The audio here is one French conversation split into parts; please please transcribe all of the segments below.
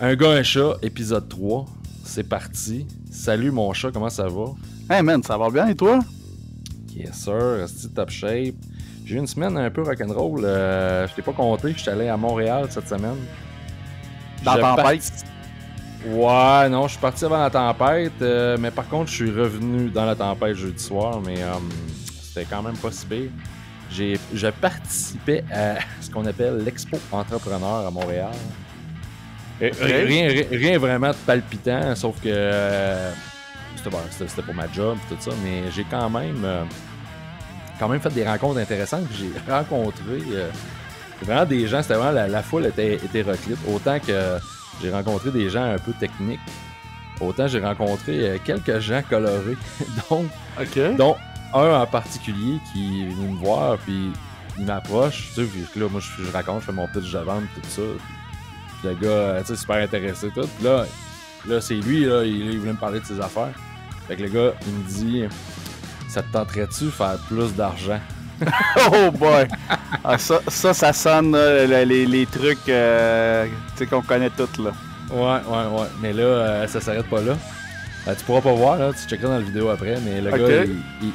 Un gars, un chat, épisode 3. C'est parti. Salut mon chat, comment ça va? Hey man, ça va bien et toi? Yes sir, reste top shape. J'ai eu une semaine un peu rock'n'roll. Euh, je t'ai pas compté, je suis allé à Montréal cette semaine. Dans la tempête? Ouais, non, je suis parti avant la tempête, euh, mais par contre, je suis revenu dans la tempête jeudi soir, mais euh, c'était quand même pas si J'ai, Je participais à ce qu'on appelle l'Expo Entrepreneur à Montréal. Euh, rien, rien, vraiment palpitant, sauf que euh, c'était pour ma job tout ça, mais j'ai quand même euh, quand même fait des rencontres intéressantes. J'ai rencontré vraiment des gens, c'était vraiment la, foule était reclite, Autant que j'ai rencontré des gens un peu techniques, autant j'ai rencontré quelques gens colorés, donc, dont un en particulier qui est venu me voir, puis il m'approche. Tu sais, moi, je, raconte, je fais mon pitch de vente, tout ça le gars, euh, tu super intéressé, tout. là, là c'est lui, il, voulait me parler de ses affaires. Fait que le gars, il me dit Ça te tenterait-tu faire plus d'argent Oh boy ah, ça, ça, sonne les, trucs euh, qu'on connaît tous, là. Ouais, ouais, ouais. Mais là, euh, ça s'arrête pas là. tu pourras pas voir, là, tu checkeras dans la vidéo après, mais le gars,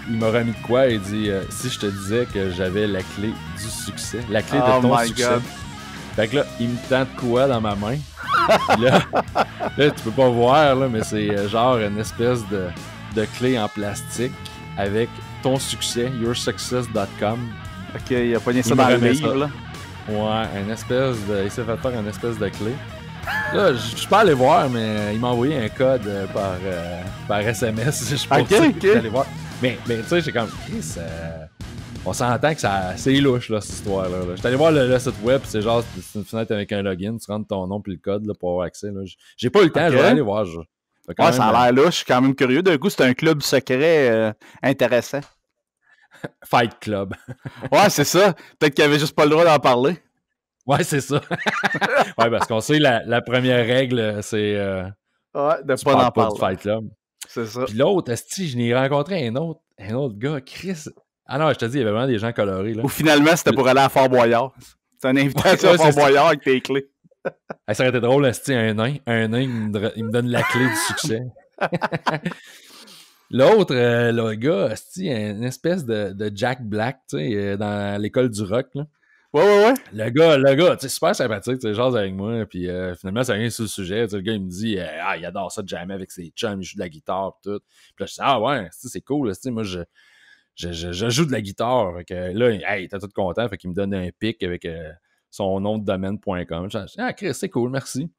il, m'a remis quoi? Il dit Si je te disais que j'avais la clé du succès, la clé de oh ton my succès. Fait que là, il me tente quoi dans ma main. Là, là, tu peux pas voir, là, mais c'est euh, genre une espèce de, de clé en plastique avec ton succès, yoursuccess.com. Ok, il a pas pogné ça dans le livre, là. Ouais, une espèce de. Il s'est fait faire une espèce de clé. Là, je suis pas allé voir, mais il m'a envoyé un code euh, par, euh, par SMS. Je suis pas allé voir. Mais, mais tu sais, j'ai comme. Chris, on s'entend que ça, c'est louche, là, cette histoire-là. Je allé voir le, site web, c'est genre, une fenêtre avec un login, tu rentres ton nom puis le code pour avoir accès. J'ai pas eu le temps, okay. je vais aller voir. Je... Ouais, ça a euh, l'air louche, je suis quand même curieux. D'un coup, c'est un club secret euh, intéressant. Fight Club. ouais, c'est ça. Peut-être qu'il avait juste pas le droit d'en parler. Ouais, c'est ça. ouais, parce qu'on sait, la, première règle, c'est. Euh, ouais, de tu pas en parler. Pas Fight Club. C'est ça. Puis l'autre, je n'ai rencontré un autre, un autre gars, Chris. Ah non, je te dis, il y avait vraiment des gens colorés. Là. Ou finalement, c'était pour aller à Fort Boyard. C'est une invitation à Fort Boyard avec tes clés. ça aurait été drôle, si un nain. Un nain, il me, il me donne la clé du succès. L'autre, euh, le gars, c'est une espèce de, Jack Black, tu sais, euh, dans l'école du rock. Ouais, ouais, ouais. Le gars, le gars, tu super sympathique, tu jase avec moi. Puis euh, finalement, ça vient sur le sujet. Le gars, il me dit, ah, il adore ça de jamais avec ses chums, il joue de la guitare, et tout. Puis là, je dis, ah ouais, c'est cool, moi, je je, joue de la guitare. Que là, hey, t'es tout content. Fait qu'il me donne un pic avec euh, son nom de domaine.com. Je Ah, Chris, c'est cool, merci.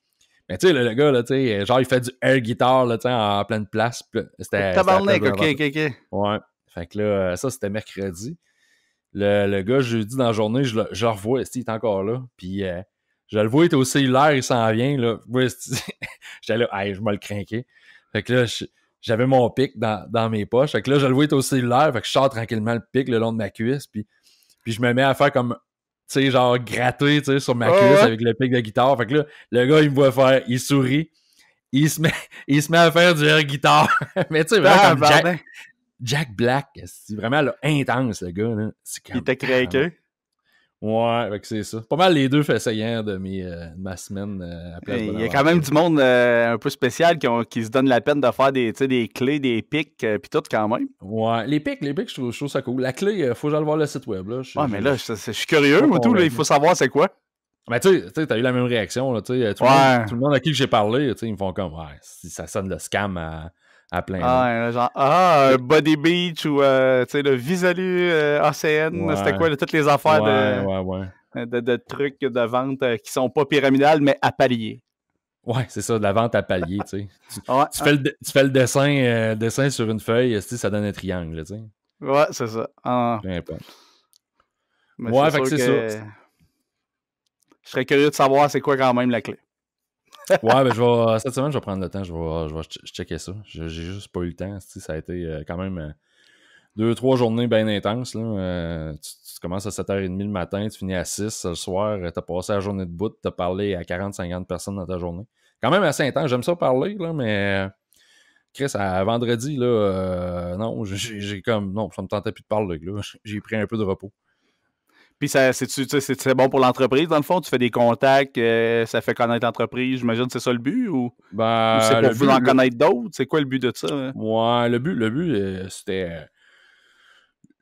Mais tu sais, le, gars, là, tu sais, euh, genre, il fait du air guitare là, tu sais, en, pleine place. C'était. Tabarnak, ok, ok, ok. Ouais. Fait que là, euh, ça, c'était mercredi. Le, le, gars, jeudi dans la journée, je le, je le revois, il est encore là. Puis je le vois, il était au cellulaire, il s'en vient. Là. J'étais là, je me le craquais. Fait que là, je, j'avais mon pic dans, mes poches. Fait que là, je le vois au cellulaire. Fait que je sors tranquillement le pic le long de ma cuisse. Puis, puis je me mets à faire comme, tu sais, genre gratter, tu sais, sur ma cuisse avec le pic de guitare. Fait que là, le gars, il me voit faire, il sourit. Il se met, il se met à faire du air guitare. Mais tu sais, vraiment comme Jack, Black, c'est vraiment intense, le gars. il était craqué. Ouais, c'est ça. Pas mal les deux essayants de, mes, euh, ma semaine euh, Il y a quand même du monde euh, un peu spécial qui, se donne la peine de faire des, des clés, des pics, puis tout quand même. Ouais, les pics, les pics, je trouve, ça cool. La clé, faut que voir le site web. Là. ouais, mais là, je, suis curieux, tout. il faut savoir c'est quoi. Ah, mais tu sais, t'as eu la même réaction. Là, tu euh, tout, le monde, tout le monde à qui j'ai parlé, ils me font comme ouais, ça sonne le scam à, à plein. Ah, là. genre, ah, Body Beach ou euh, tu sais, le Visalu euh, ACN, c'était quoi, toutes les affaires euh, de, de, trucs de vente qui sont pas pyramidales, mais à palier. Ouais, c'est ça, de la vente à palier, tu sais. Tu, fais le, tu fais le dessin, dessin sur une feuille, ça donne un triangle, tu sais. Ouais, c'est ça. Ah. Peu importe. ouais, fait que c'est ça. Je serais curieux de savoir c'est quoi quand même la clé. ouais, ben je vais, cette semaine, je vais prendre le temps, je vais, checker ça. J'ai juste pas eu le temps. Ça a été euh, quand même euh, deux, trois journées bien intenses. Là. Euh, tu, commences à 7h30 le matin, tu finis à 6 le soir, tu as passé la journée de bout, tu as parlé à 40-50 personnes dans ta journée. Quand même assez intense, j'aime ça parler, là, mais Chris, à vendredi, là, non, j'ai comme, non, ça me tentait plus de parler. J'ai pris un peu de repos. Puis c'est bon pour l'entreprise, dans le fond? Tu fais des contacts, euh, ça fait connaître l'entreprise, j'imagine que c'est ça le but? Ou, ben, c'est pour vous en connaître d'autres? C'est quoi le but de ça? Hein? le but, le but euh, c'était.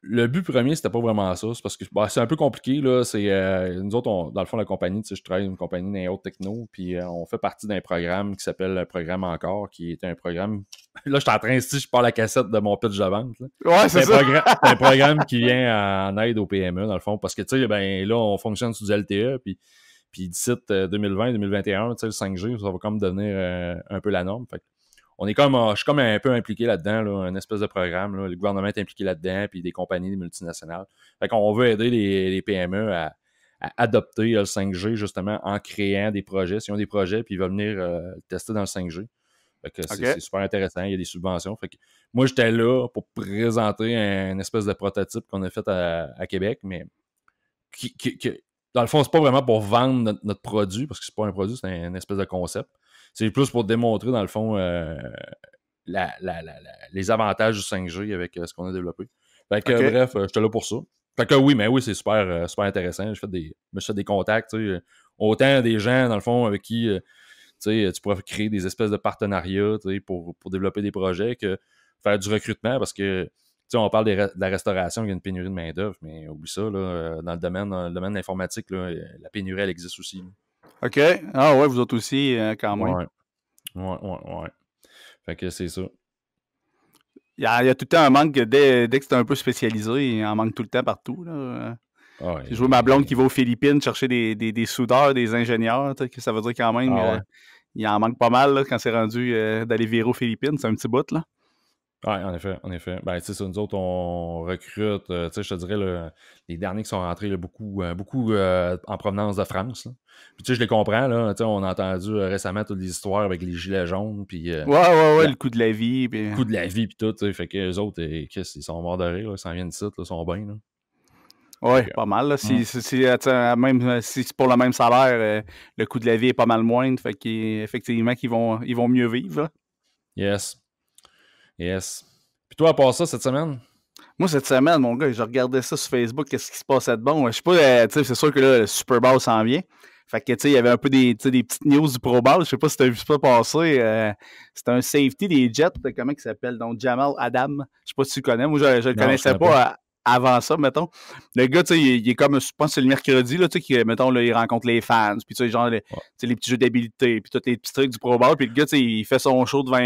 le but premier, c'était pas vraiment ça. C'est parce que bah, c'est un peu compliqué. Là. Euh, nous autres, dans le fond, la compagnie, je travaille dans une compagnie d'un haute techno, puis on fait partie d'un programme qui s'appelle le programme Encore, qui est un programme Là, je suis en train, si je pars la cassette de mon pitch de vente. c'est un programme qui vient en aide aux PME, dans le fond, parce que, tu sais, ben, là, on fonctionne sous LTE, puis, puis d'ici 2020-2021, euh, tu sais, le 5G, ça va comme devenir euh, un peu la norme. on est comme, euh, je suis comme un peu impliqué là-dedans, un espèce de programme. le gouvernement est impliqué là-dedans, puis des compagnies des multinationales. Fait qu'on veut aider les, PME à, adopter le 5G, justement, en créant des projets. S'ils ont des projets, puis ils veulent venir tester dans le 5G, c'est super intéressant. Il y a des subventions. moi, j'étais là pour présenter un, une espèce de prototype qu'on a fait à, Québec, mais qui, dans le fond, c'est pas vraiment pour vendre notre, produit, parce que c'est pas un produit, c'est un, une espèce de concept. C'est plus pour démontrer, dans le fond, euh, les avantages du 5G avec euh, ce qu'on a développé. Fait que, bref, euh, j'étais là pour ça. Fait que oui, mais oui, c'est super, super intéressant. Je me suis fait des contacts, autant des gens, dans le fond, avec qui euh, tu pourrais créer des espèces de partenariats pour, développer des projets, que faire du recrutement parce que on parle de la restauration, il y a une pénurie de main-d'œuvre, mais oublie ça, là, euh, dans, le domaine, le domaine de l'informatique, euh, la pénurie, elle existe aussi. OK. Ah ouais, vous êtes aussi, hein, quand même. Ouais, ouais, ouais. Fait que c'est ça. Il y, a, tout le temps un manque, dès, que c'est un peu spécialisé, il en manque tout le temps partout. Là. Ah jouer Je ma blonde qui va aux Philippines chercher des, des, soudeurs, des ingénieurs. ça veut dire quand même, ah euh, il en manque pas mal quand c'est rendu euh, d'aller virer aux Philippines. C'est un petit bout, là. Oui, en effet, en effet. Ben, tu sais, nous autres, on recrute, euh, tu sais, je te dirais, les derniers qui sont rentrés, beaucoup, beaucoup en provenance de France. Puis, tu sais, je les comprends, là, tu sais, on a entendu récemment toutes les histoires avec les gilets jaunes, puis... ouais, ouais, ouais, le coup de la vie, Le coup de la vie, puis tout, tu sais, fait que les autres, qu'est-ce ils sont morts de là, ils s'en viennent de site, ils sont bien, là. Oui, euh, pas mal. Si, même, si c'est pour le même salaire, euh, le coût de la vie est pas mal moindre. Fait qu'effectivement, ils vont, ils vont mieux vivre. Yes. Yes. Puis toi, à part ça, cette semaine? Moi, cette semaine, mon gars, je regardais ça sur Facebook, qu'est-ce qui se passait de bon. Je sais pas, euh, c'est sûr que là, le Super Bowl s'en vient. Fait que, tu sais, il y avait un peu des, petites news du Pro Bowl. Je sais pas si tu as vu ça passer. C'est un safety des Jets, comment il s'appelle? Donc, Jamal Adam. Je sais pas si tu connais. Moi, je, le connaissais pas avant ça, mettons. Le gars, tu sais, il, est comme, je pense que c'est le mercredi, là, tu sais, mettons, là, il rencontre les fans, puis tu sais, genre, tu sais, les petits jeux d'habilité, puis tous les petits trucs du Pro Bowl, puis le gars, tu sais, il fait son show devant,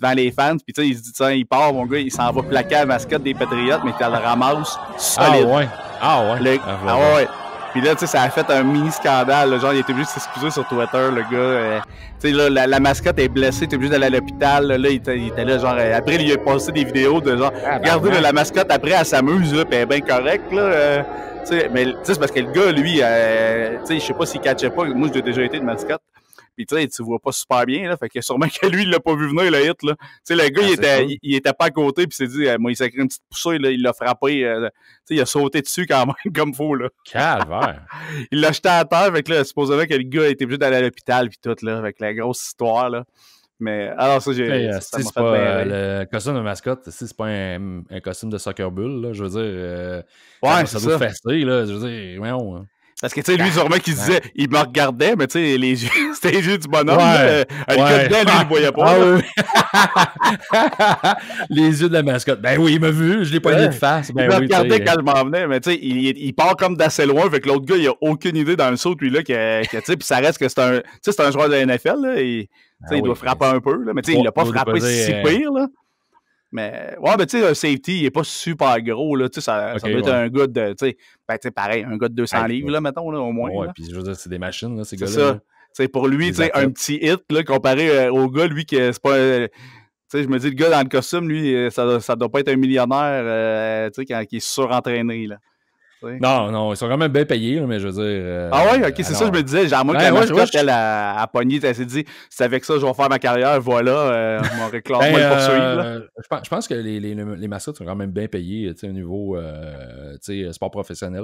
devant les fans, puis tu sais, il se dit, tiens, il part, mon gars, il s'en va plaquer à la mascotte des Patriotes, mais tu le ramasse ah, solide. Ah ouais, ah ouais. ah, ah ouais. Puis là, tu sais, ça a fait un mini scandale. genre, il était obligé de s'excuser sur Twitter, le gars. Euh. tu sais, là, la, mascotte est blessée, était obligé d'aller à l'hôpital. Là, il, il, était, là, genre, euh, après, il lui a passé des vidéos de genre, ah, ben, regardez, hein. la mascotte, après, elle s'amuse, là, puis elle est bien correcte, là. Euh. tu sais, mais tu sais, c'est parce que le gars, lui, tu sais, je sais pas s'il catchait pas. Moi, j'ai déjà été de mascotte. Puis tu sais, tu vois pas super bien, là. Fait que sûrement que lui, il l'a pas vu venir, le hit, là. Tu sais, le gars, ah, il, était, il, était pas à côté, puis s'est dit, «Eh, moi, il s'est créé une petite poussée, là, il l'a frappé. Euh, tu sais, il a sauté dessus quand même, comme faut, là. Calvaire! il l'a jeté à terre, fait que là, supposément que le gars était obligé d'aller à l'hôpital, puis tout, là. avec la grosse histoire, là. Mais alors, ça, j'ai. c'est pas le costume de mascotte, c'est pas un, costume de soccer bull, là. Je veux dire. Ouais, euh, ouais, ça doit facile, là. Je veux dire, hein. Parce que, tu sais, lui, bah, sûrement qu'il disait, il me regardait, mais tu sais, les yeux, c'était les yeux du bonhomme. Ouais, là, euh, voyait pas. Ah, les yeux de la mascotte. Ben oui, il m'a vu, je l'ai pas de face. Ben il m'a regardé quand je m'en venais, mais tu sais, il, il, part comme d'assez loin, avec l'autre gars, il a aucune idée dans le saut, lui-là, que, tu sais, puis ça reste que c'est un, c'est un joueur de la NFL, là, et, sais, ben il doit frapper un peu, là, mais tu sais, il l'a pas frappé si pire, euh, là. Mais ouais, ben tu sais, un safety, il n'est pas super gros. Là, ça, sais ça être un gars de. sais ben, sais pareil, un gars de 200 livres, là, mettons, là, au moins. Ouais, puis je veux dire, c'est des machines, là, ces gars-là. C'est pour lui, un petit hit là, comparé euh, au gars, lui, qui c'est pas. Euh, sais je me dis, le gars dans le costume, lui, euh, ça, ne doit pas être un millionnaire euh, qui est surentraîné. Là. Non, non, ils sont quand même bien payés, mais je veux dire. Euh, ah ouais, ok, c'est ça ça, je me disais. Genre, moi, ben, quand je... elle a, à elle s'est dit, c'est avec ça que je vais faire ma carrière, voilà, euh, mon réclame, pour moi, ben, poursuivre. Euh, je, pense, que les, les, les, mascottes sont quand même bien payées, au niveau euh, sport professionnel.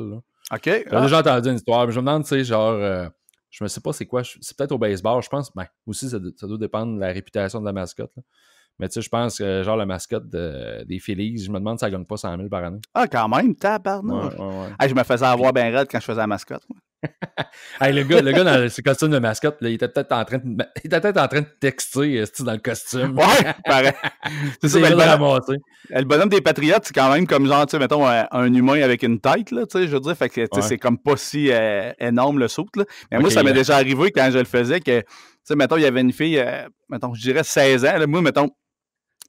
Ok. J'ai déjà ah. entendu une histoire, mais je me demande, tu sais, genre, je me sais pas c'est quoi, c'est peut-être au baseball, je pense, ben, aussi, ça, doit dépendre de la réputation de la mascotte. Mais tu sais, je pense que genre la mascotte des Phillies, je me demande si elle gagne pas 100 000 par année. Ah, quand même, tabarnouche. Ouais, je me faisais avoir bien raide quand je faisais la mascotte. le gars, le gars dans ses costume de mascotte, il était peut-être en train de, il était en train de texter dans le costume. Ouais, pareil. C'est ça, ben, le bonhomme, le bonhomme des Patriotes, c'est quand même comme genre, tu sais, mettons, un, humain avec une tête, là, tu sais, je veux dire, fait que c'est comme pas si euh, énorme le saut, là. Mais moi, ça m'est déjà arrivé quand je le faisais que, tu sais, mettons, il y avait une fille, euh, mettons, je dirais 16 ans, là, moi, mettons,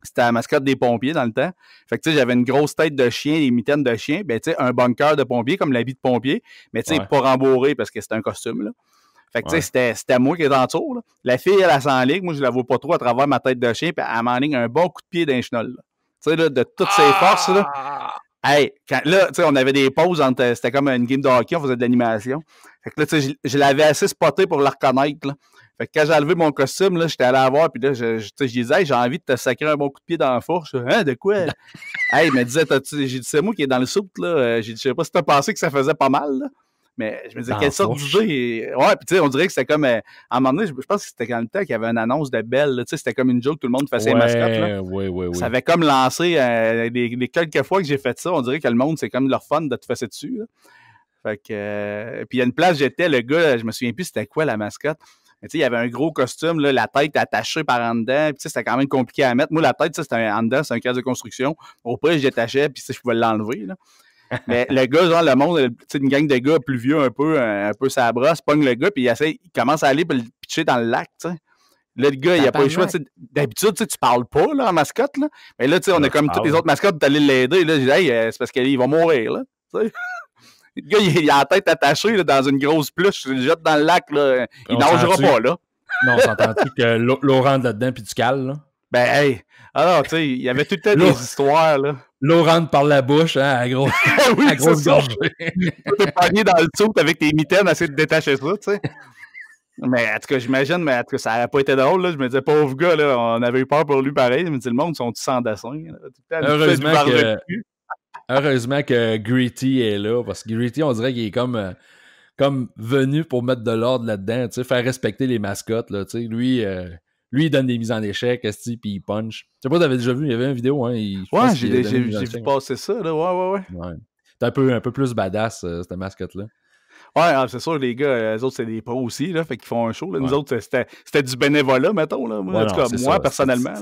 c'était la mascotte des pompiers dans le temps. Fait que, tu sais, j'avais une grosse tête de chien, des mitaines de chien, ben, tu sais, un bunker de pompier, comme l'habit de pompier, mais, tu sais, pas rembourré parce que c'était un costume, là. Fait que, tu sais, c'était moi qui étais en tour, La fille, elle, elle s'enligne. Moi, je la vois pas trop à travers ma tête de chien, puis elle m'enligne un bon coup de pied d'un chenol, Tu sais, là, de toutes ses ah! forces, là. Hey, là, tu sais, on avait des pauses entre. C'était comme une game de hockey, on faisait de l'animation. Fait que là, tu sais, je, l'avais assez spoté pour la reconnaître, là. Fait que quand j'ai enlevé mon costume, là, j'étais allé la voir, puis là, je, je, disais, j'ai envie de te sacrer un bon coup de pied dans la fourche. Hein, de quoi? hey, il me disait, j'ai dit, c'est moi qui est dans le soupe, là. Euh, j'ai dit, je sais pas si t'as pensé que ça faisait pas mal, là. Mais je me disais, quelle sorte d'idée? Ouais, puis tu sais, on dirait que c'était comme. Euh, à un moment donné, je, pense que c'était quand le temps qu'il y avait une annonce de Belle. Tu sais, c'était comme une joke, tout le monde faisait une mascotte. Là. Ça avait comme lancé. Euh, les, quelques fois que j'ai fait ça, on dirait que le monde, c'est comme leur fun de te faire dessus. Fait que. puis il y a une place, j'étais, le gars, je me souviens plus c'était quoi la mascotte il y avait un gros costume, là, la tête attachée par en dedans. c'était quand même compliqué à mettre. Moi, la tête, c'était un en dedans, c'est un casque de construction. Au je l'attachais puis je pouvais l'enlever. Mais le gars, dans le monde, une gang de gars plus vieux, un peu, un, peu sa brosse, pogne le gars, puis il, commence à aller pour le pitcher dans le lac, Là, le gars, il n'y a pas eu le choix. D'habitude, tu parles pas en mascotte. Là. Mais là, on est comme toutes les autres mascottes, d'aller l'aider. Là, je dis, euh, c'est parce qu'il va mourir. Là, le gars, il, est a la tête attachée dans une grosse pluche, il le jette dans le lac, là. il nagera pas, là. non, on s'entend-tu que Laurent là-dedans puis tu cales, Ben, hey! Alors, tu sais, il y avait tout le temps des histoires, là. Laurent par la bouche, hein, à, gros... Ah oui, à grosse gorgée. pogné dans le tout avec tes mitaines à essayer de détacher ça, tu sais. Mais en tout cas, j'imagine, mais en tout cas, ça n'aurait pas été drôle. Là. Je me disais, pauvre gars, là, on avait eu peur pour lui pareil. Il me dit, le monde, sont tous sans dessin. Heureusement que, Heureusement que Gritty est là, parce que Gritty, on dirait qu'il est comme, euh, comme venu pour mettre de l'ordre là-dedans, faire respecter les mascottes. Là, lui, euh, lui, il donne des mises en échec, puis il punch. Je sais pas si t'avais déjà vu, il y avait une vidéo. Hein, ouais, j'ai vu passer ça, là, ouais, ouais, ouais. ouais. un peu, un peu plus badass, euh, cette mascotte-là. Ouais, ah, c'est sûr, les gars, les autres, c'est des pros aussi, là, fait qu'ils font un show. Là. Nous autres, c'était du bénévolat, mettons. Là. Moi, moi, personnellement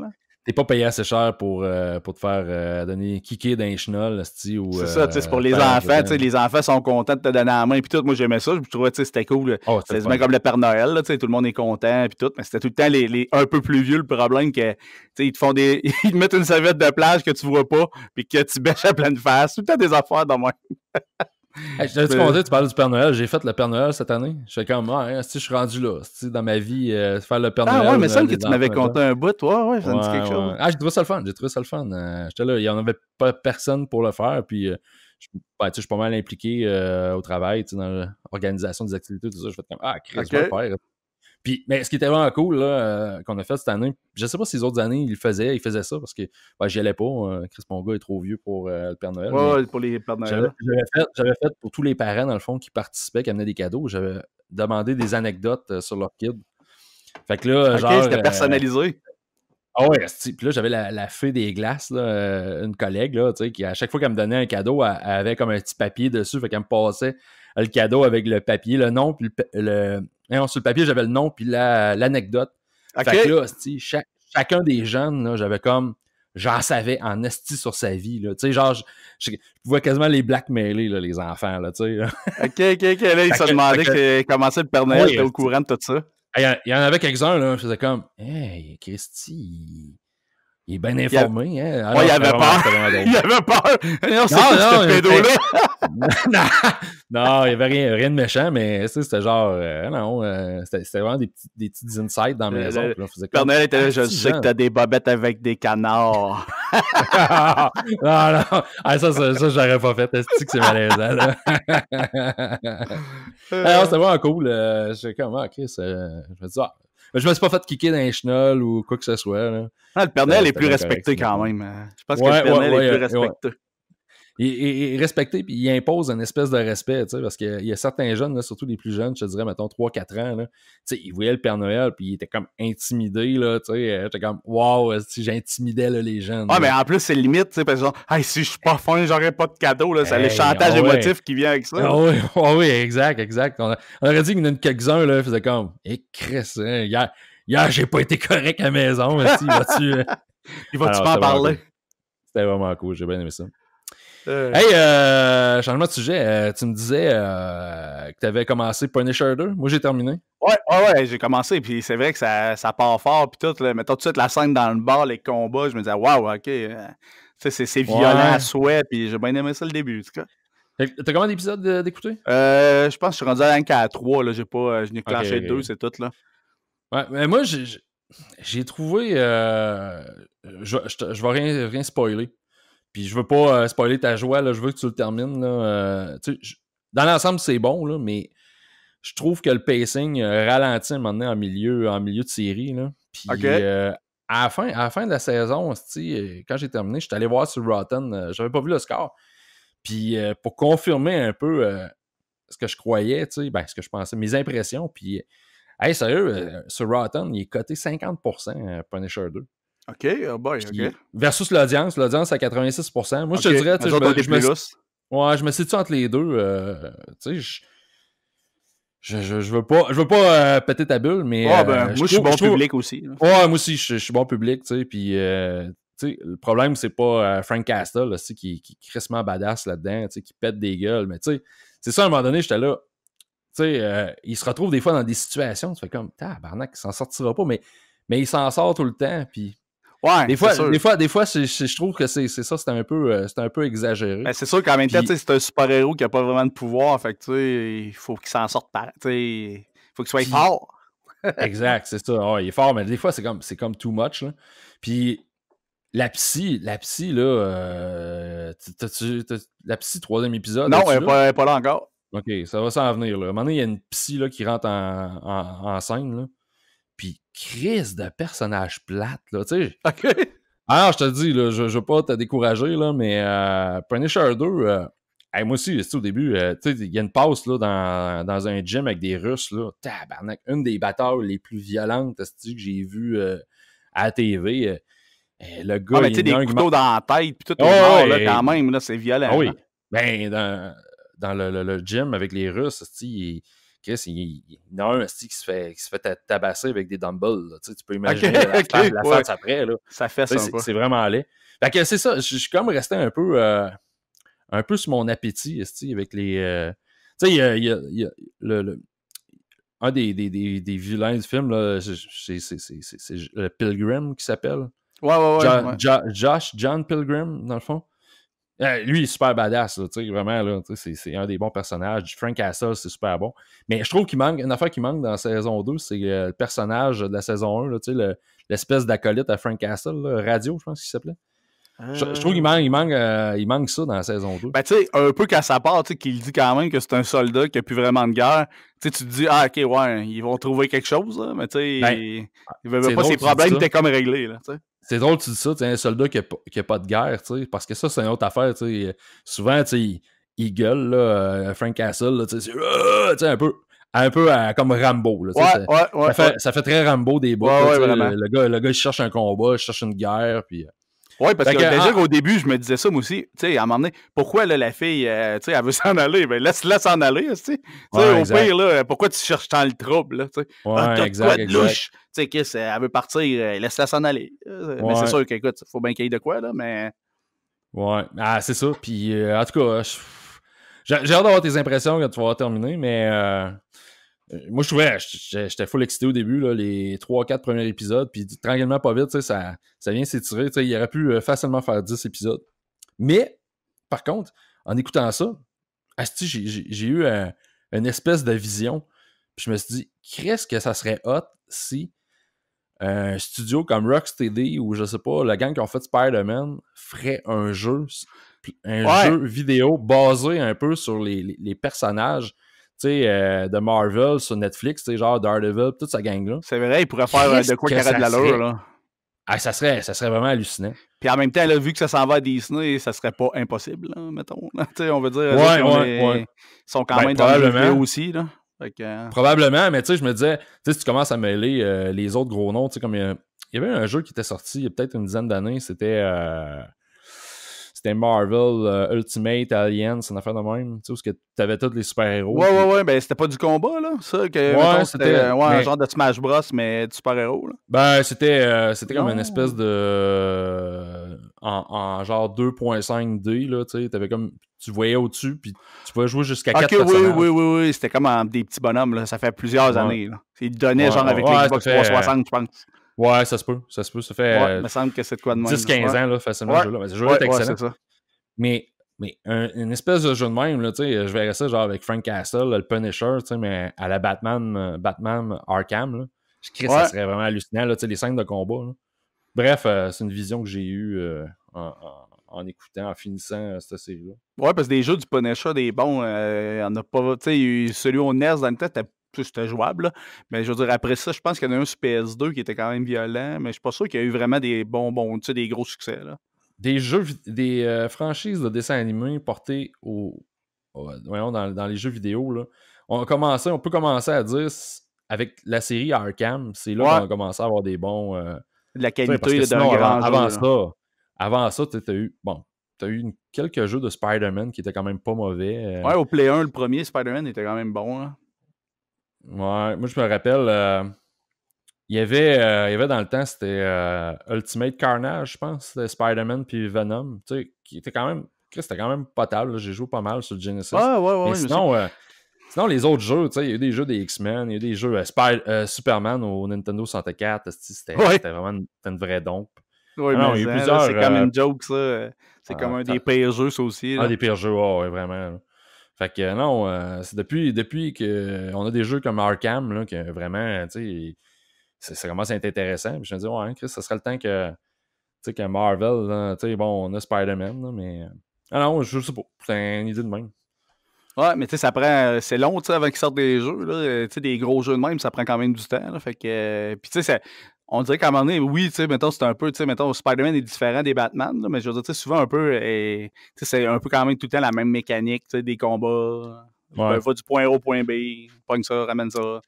t'es pas payé assez cher pour, euh, pour te faire euh, donner kicker d'un chenol, C'est ça, c'est pour les euh, enfants. Les enfants sont contents de te donner la main. Puis tout, moi, j'aimais ça. Je trouvais que c'était cool. Oh, c'est comme le Père Noël. tout le monde est content. Puis tout. Mais c'était tout le temps les, un peu plus vieux le problème que ils te font des. ils te mettent une serviette de plage que tu vois pas. Puis que tu bêches à pleine face. Tout le temps des affaires dans moi je t'avais dit tu parles du Père Noël. J'ai fait le Père Noël cette année. Je suis comme, ah, hein, si je suis rendu là, si dans ma vie, euh, faire le Père ah, Noël. Ah ouais, mais ça euh, que tu m'avais conté un bout, toi, ouais, ça me dit quelque chose. Ah, j'ai trouvé ça le fun, j'ai trouvé ça le fun. Euh, j'étais là, il n'y en avait pas personne pour le faire, puis ben, je, suis pas mal impliqué au travail, dans l'organisation des activités, tout ça. Je fais comme, ah, crise okay. je faire mais ce qui était vraiment cool euh, qu'on a fait cette année, je ne sais pas si les autres années ils le faisaient, ils faisaient ça parce que je ben, j'y allais pas. Euh, Chris, Ponga est trop vieux pour euh, le Père Noël. Oui, pour les Père Noël. Hein. J'avais fait, pour tous les parents, dans le fond, qui participaient, qui amenaient des cadeaux, j'avais demandé des anecdotes sur leur kid. Fait que là, c'était personnalisé. Ah ouais, puis là, j'avais la, fée des glaces, une collègue, qui à chaque fois qu'elle me donnait un cadeau, avait comme un petit papier dessus, fait qu'elle me passait le cadeau avec le papier, le nom, puis le sur le papier, j'avais le nom puis l'anecdote. La, Fait que là, chacun des jeunes, j'avais comme j'en savais en esti sur sa vie. Là. sais, genre, je, pouvais quasiment les blackmailer, là, les enfants. Là, ok, ok, ok. Là, ils se demandaient comment ça le Père Noël était au courant de tout ça. Il y, en, avait quelques-uns, je faisais comme Hey, Christy, il est bien informé. Il, hein? ouais, il avait peur. Il avait peur. Non, non, non, ce non, il n'y avait rien, rien, de méchant, mais c'était genre. Euh, non, euh, c'était vraiment des, petits, des petites insights dans mes euh, autres. Pernel était je sais que tu as des bobettes avec des canards. Ah, ah, ah. Non, non, ah, ça, ça, ça j'aurais pas fait. C'est ce que c'est malaisant, Alors, c'était vraiment cool. je suis comme, Chris, je me dis, ah, je me suis pas fait kicker d'un chenol ou quoi que ce soit. Là. Ah, le Pernel euh, est plus respecté quand même. Hein. Je pense que le Pernel est plus respecté il, est respecté, puis il impose une espèce de respect, tu sais, parce qu'il y a certains jeunes, surtout les plus jeunes, je te dirais, mettons, 3-4 ans, tu sais, ils voyaient le Père Noël, puis ils étaient comme intimidés, là, tu sais, euh, j'étais comme, wow, j'intimidais, les jeunes. Ah, mais en plus, c'est limite, tu sais, parce que genre, si je suis pas fin, j'aurais pas de cadeau, là, c'est le chantage ah émotif qui vient avec ça. ah, ah oui, exact, exact. On, aurait dit qu'il y en a quelques-uns, là, faisait comme, écresse hein, hier, hier j'ai pas été correct à la maison, si, vas-tu. Euh? Il va-tu ah m'en parler? C'était vraiment cool, j'ai bien aimé ça. Euh. Hey, euh, changement de sujet. Euh, tu me disais euh, que tu avais commencé Punisher 2. Moi, j'ai terminé. Ouais, ouais, j'ai commencé. Puis c'est vrai que ça, ça, part fort. Puis tout, là, mettons tout de suite la scène dans le bar, les combats. Je me disais, waouh, ok. c'est violent à souhait. Puis j'ai bien aimé ça le début, en tout cas. T'as combien d'épisodes d'écouter? je pense que je suis rendu à rien 3. Là, j'ai pas, je n'ai clenché 2, c'est tout. Là. Ouais, mais moi, j'ai, trouvé. je, je, je vais rien, rien spoiler. Je je veux pas euh, spoiler ta joie, là, je veux que tu le termines. Euh, dans l'ensemble, c'est bon, là, mais je trouve que le pacing euh, ralentit maintenant en milieu, en milieu de série. Là. Puis à, la fin, de la saison, quand j'ai terminé, je suis allé voir sur Rotten, j'avais pas vu le score. Puis pour confirmer un peu ce que je croyais, ben, ce que je pensais, mes impressions, puis Hey, sérieux, sur Rotten, il est coté 50% Punisher 2. OK, oh boy, OK. Versus l'audience, l'audience à 86 Moi, je te dirais, tu sais, je me, je ouais, je me situe entre les deux. Euh, tu sais, je... Je, veux pas, je veux pas euh, péter ta bulle, mais. Ben, euh, moi, je, suis bon public aussi. Ouais, moi aussi, je, suis bon public, tu sais. Puis, tu sais, le problème, c'est pas Frank Castle, là, qui, qui est crissement badass là-dedans, tu sais, qui pète des gueules. Mais, tu sais, c'est ça, à un moment donné, j'étais là. Tu sais, il se retrouve des fois dans des situations, tu fais comme, tabarnak, il s'en sortira pas, mais, mais il s'en sort tout le temps. Puis, Ouais, des fois, des fois, des fois, je trouve que c'est ça, c'est un peu, euh, un peu exagéré. Ben, c'est sûr qu'en même temps, c'est un super héros qui a pas vraiment de pouvoir, fait que il faut qu'il s'en sorte par, il faut qu'il soit fort. exact, c'est ça. il est fort, mais des fois, c'est comme, c'est comme too much. Puis la psy, la psy là, euh, la psy troisième épisode. Non, elle n'est pas, pas, là encore. Ok, ça va s'en venir là. À un moment donné, il y a une psy là qui rentre en, en, en scène là crise de personnages plates, là, tu sais. OK. Alors, ah je te dis, là, je, je veux pas te décourager, là, mais euh, Punisher 2, euh, moi aussi, au début, euh, tu sais, il y a une passe là, dans, dans, un gym avec des Russes, là, tabarnak, une des batailles les plus violentes que j'ai vues euh, à la TV. Eh, le gars, ah, Il mais tu des couteaux dans la tête, puis tout, oh, monde, là, quand même, là, c'est violent. Ah oui, ben, dans, dans le, gym avec les Russes, il il, y en a un qui se fait, qui se fait tabasser avec des dumbbells. tu peux imaginer la, okay, après. Là. Ça fait ça. C'est vraiment laid. Fait que c'est ça, je suis comme resté un peu, euh, un peu sur mon appétit avec les. Euh, tu sais, il y a, le, un des, des, des, vilains du film, c'est le Pilgrim qui s'appelle. Ouais, ouais, Josh, John Pilgrim, dans le fond. Euh, lui, il est super badass, vraiment, c'est, un des bons personnages. Frank Castle, c'est super bon. Mais je trouve qu'il manque, une affaire qui manque dans la saison 2, c'est euh, le personnage de la saison 1, l'espèce d'acolyte à Frank Castle, Radio, je pense qu'il s'appelait. Je, trouve qu'il manque, il manque, il manque ça dans la saison 2. Ben, tu sais, un peu qu'à sa part, tu sais, qu'il dit quand même que c'est un soldat qui n'a plus vraiment de guerre. Tu tu te dis, ah, ok, ouais, ils vont trouver quelque chose, mais tu sais, il ils pas ses problèmes, étaient comme réglé, C'est drôle, tu dis ça, un soldat qui n'a pas de guerre, tu sais, parce que ça, c'est une autre affaire, tu sais. Souvent, tu sais, il gueule, Frank Castle, tu sais, un peu un peu comme Rambo. Là, ça, fait, ça, fait, très Rambo des bois. Le, le, gars, le gars, il cherche un combat, il cherche une guerre. Puis, oui, parce que, déjà ah. qu'au début, je me disais ça, moi aussi, tu sais, à un moment donné, pourquoi là, la fille, euh, tu sais, elle veut s'en aller? Ben, laisse-la s'en aller, tu sais. au pire, là, pourquoi tu cherches tant le trouble, là, tu sais? Ouais, ah, quoi de louche? Tu sais, qu'elle euh, veut partir, euh, laisse-la s'en aller. Mais c'est sûr qu'écoute, il faut bien qu'il y ait de quoi, là, mais... Ouais, ah, c'est ça. Puis, en tout cas, j'ai hâte d'avoir tes impressions quand tu vas terminer, mais... Euh, moi, je trouvais, j'étais full excité au début, là, les 3-4 premiers épisodes, puis tranquillement, pas vite, ça, ça vient s'étirer. Il aurait pu euh, facilement faire 10 épisodes. Mais, par contre, en écoutant ça, j'ai eu une espèce de vision. je me suis dit, qu'est-ce que ça serait hot si un studio comme Rocksteady ou je sais pas, la gang qui ont fait Spider-Man ferait un jeu, un jeu vidéo basé un peu sur les, les personnages euh, de Marvel sur Netflix, genre Daredevil, toute sa gang-là. C'est vrai, il pourrait faire euh, de quoi qu'il de lourde, là. Ah, ça, serait, ça serait vraiment hallucinant. Puis en même temps, là, vu que ça s'en va à Disney, ça serait pas impossible, mettons. on veut dire, ouais, ouais, ils sont quand ben, même dans le jeu aussi. Là. Euh, probablement, mais tu sais, je me disais, si tu commences à mêler les autres gros noms, tu sais, comme il y, avait un jeu qui était sorti il y a peut-être une dizaine d'années, c'était c'était Marvel, euh, Ultimate, Aliens, une affaire de même. Tu sais, où t'avais tous les super-héros. Ouais, ouais, ouais, mais ben, c'était pas du combat, là. Ça, que, c'était ouais, un genre de Smash Bros, mais du super-héros, là. Ben, c'était euh, c'était comme une espèce de. Euh, en, genre 2.5D, là, tu sais. T'avais comme. Tu voyais au-dessus, puis tu pouvais jouer jusqu'à okay, 4 oui, Ouais, oui, oui, oui, C'était comme des petits bonhommes, là. Ça fait plusieurs années, là. Ils donnaient, genre, avec les Xbox 360, je pense. Ouais, ça se peut. Ça se peut. Ça fait. Ouais, euh, me semble que c'est quoi de 10-15 ans, là, facilement, ce jeu-là. Mais ce jeu-là est excellent. Mais, mais une espèce de jeu de même, là, tu sais je verrais ça genre avec Frank Castle, le Punisher, tu sais mais à la Batman, euh, Batman Arkham. Là. Je crée ça serait vraiment hallucinant, là, tu sais les scènes de combat. Bref, euh, c'est une vision que j'ai eue en, en écoutant, en finissant cette série-là. Ouais, parce que des jeux du Punisher, des bons, il en a pas. Tu sais, celui au NES dans le temps, t'as c'était jouable. Mais je veux dire, après ça, je pense qu'il y en a un sur PS2 qui était quand même violent, mais je suis pas sûr qu'il y a eu vraiment des bons, bons tu sais, des gros succès. Des jeux, des euh, franchises de dessins animés portées au, dans, les jeux vidéo, là. On, on peut commencer à dire avec la série Arkham, c'est là qu'on a commencé à avoir des bons. Euh, la qualité de grand avant, ça, avant ça, tu as eu. Bon, t'as eu quelques jeux de Spider-Man qui étaient quand même pas mauvais. Euh. Ouais, au Play 1, le premier Spider-Man était quand même bon. Hein. Ouais, moi je me rappelle, euh, il, y avait, euh, il y avait dans le temps, c'était euh, Ultimate Carnage, je pense, Spider-Man puis Venom, tu sais, qui était quand même, c'était quand même potable, j'ai joué pas mal sur Genesis. Ah, ouais, ouais, Mais sinon, sinon, les autres jeux, tu sais, il y a eu des jeux des X-Men, il y a eu des jeux Superman au Nintendo 64, c'était vraiment une, une vraie dompe. Oui, ah mais c'est comme une joke, ça. C'est ah, comme un des pires jeux, ça aussi. Là. Ah, des pires jeux, oui, vraiment. Fait que non, euh, c'est depuis, depuis qu'on a des jeux comme Arkham, là, que vraiment, tu sais, ça commence à être intéressant. Puis je me dis, ouais, Chris, ça serait le temps que, que Marvel, tu sais, bon, on a Spider-Man, mais. Euh, ah non, je sais pas. C'est une idée de même. Ouais, mais tu sais, ça prend. C'est long, tu sais, avant qu'ils sortent des jeux, là. Tu sais, des gros jeux de même, ça prend quand même du temps, là. Fait que. Euh, puis tu sais, on dirait qu'à un moment donné, oui, tu sais, mettons, c'est un peu, tu sais, mettons, Spider-Man est différent des Batman, mais je veux dire, tu sais, souvent un peu, euh, tu sais, c'est un peu quand même tout le temps la même mécanique, tu sais, des combats. Ouais. Va du point A au point B, pogne ça, ramène ça. Tu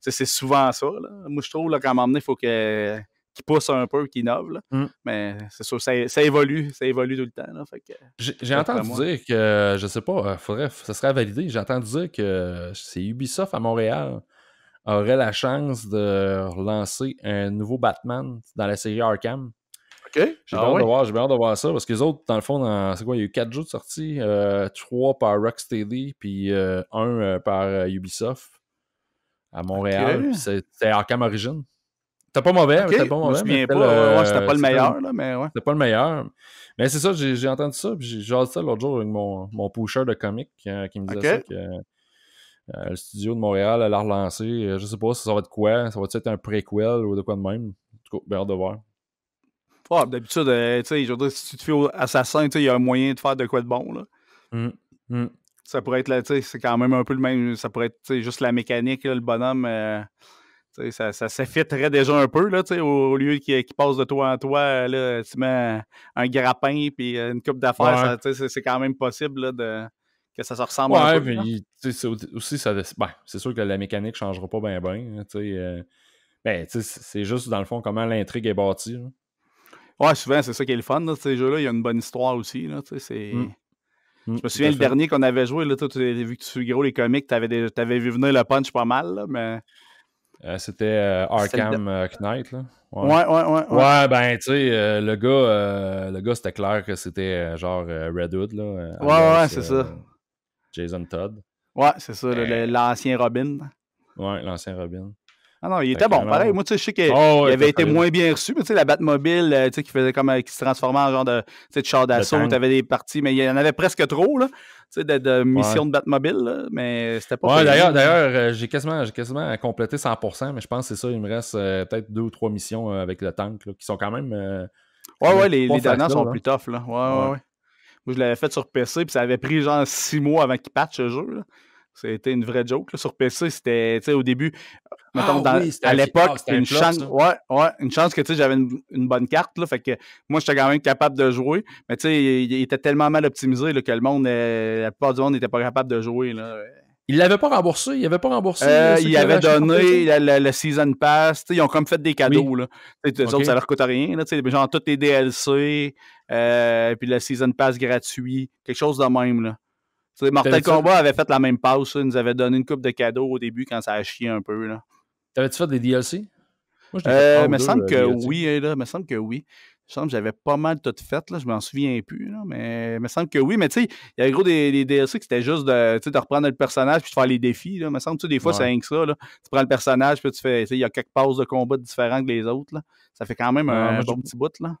sais, c'est souvent ça, là. Moi, je trouve, là, qu'à un moment donné, il faut que qui pousse un peu, qui innove. Là. Mm. Mais c'est sûr, ça, ça, évolue, ça évolue tout le temps. j'ai entendu dire que, je sais pas, euh, faudrait, ça serait validé, j'ai entendu dire que c'est Ubisoft à Montréal aurait la chance de relancer un nouveau Batman dans la série Arkham. OK. Ah j'ai ah, hâte, de voir ça parce que les autres, dans le fond, c'est quoi Il y a eu quatre jeux de sortie euh, trois par Rocksteady, puis euh, un euh, par Ubisoft à Montréal. C'est C'était Arkham Origin. C'était pas mauvais, okay. c'était pas mauvais. c'était pas, pas le meilleur, là, mais ouais. C'était pas le meilleur. Mais c'est ça, j'ai entendu ça, puis j'ai entendu ça l'autre jour avec mon, pusher de comics qui me disait ça. Que, euh, le studio de Montréal à l'air lancé. Euh, je sais pas si ça va être quoi. Ça va être un préquel ou de quoi de même. En tout cas, ben, de voir. Ah, d'habitude, euh, tu sais, je veux dire, si tu te fais tu assassin, il y a un moyen de faire de quoi de bon. Là. Hum, hum. Ça pourrait être, tu sais, c'est quand même un peu le même. Ça pourrait être juste la mécanique, le bonhomme. ça, ça s'affiterait déjà un peu, là, au, au lieu qu'il passe de toi en toi, là, tu mets un grappin et une coupe d'affaires, c'est quand même possible là, de, que ça se ressemble un peu. Mais aussi, ben, c'est sûr que la mécanique ne changera pas bien, bien. Hein, euh, ben, c'est juste, dans le fond, comment l'intrigue est bâtie. Ouais, souvent, c'est ça qui est le fun. ces jeux-là, il y a une bonne histoire aussi. Mmh. Mmh, je me souviens, le dernier qu'on avait joué, là, toi, tu vu que tu fais gros les comics, tu avais, vu venir le punch pas mal, mais. Euh, c'était euh, Arkham Knight, là. Ouais, ouais, ouais. Ouais, ben, tu sais, le gars, gars c'était clair que c'était genre Red Hood, là. ouais, ouais, c'est ça. Jason Todd. Ouais, c'est ça, euh, l'ancien Robin. Ouais, l'ancien Robin. Ah non, il était bon. Pareil, moi, tu sais, je sais qu'il oh, avait été moins bien reçu, mais tu sais, la Batmobile, euh, tu sais, qui faisait comme, euh, qui se transformait en genre de, tu d'assaut, tu avais des parties, mais il y en avait presque trop, là, tu sais, de, missions de Batmobile, mais c'était pas. Ouais, d'ailleurs, j'ai quasiment, j'ai quasiment complété 100%, mais je pense que c'est ça, il me reste peut-être deux ou trois missions avec le tank, qui sont quand même. ouais, ouais, les, les dernières sont plus tough, là. Ouais, ouais, ouais je l'avais fait sur PC, puis ça avait pris genre six mois avant qu'il patch ce jeu. C'était une vraie joke. Sur PC, c'était, au début, ah à l'époque, ah, une, chance, une chance que, j'avais une, bonne carte, là, fait que moi, j'étais quand même capable de jouer, mais il, était tellement mal optimisé que le monde, euh, la plupart du monde n'était pas capable de jouer, là. Il l'avait pas remboursé, il avait pas remboursé. Euh, euh, il avait donné le, season pass, ils ont comme fait des cadeaux là. Les autres ça leur coûte rien genre tous les DLC, euh, puis le Season Pass gratuit, quelque chose de même. Là. Mortal Kombat avait fait la même pause, ils nous avait donné une coupe de cadeaux au début quand ça a chié un peu. T'avais-tu fait des DLC? Moi, je euh, me semble que oui, hein, là, me semble que oui. Je semble que j'avais pas mal tout fait, là, je m'en souviens plus, là, mais il me semble que oui. Mais tu sais, il y a gros des, DLC qui c'était juste de, reprendre le personnage puis de faire les défis. me semble que des fois, c'est rien ça. Tu prends le personnage puis tu fais, il y a quelques pauses de combat différentes que les autres. Là. Ça fait quand même un bon petit bout. Là.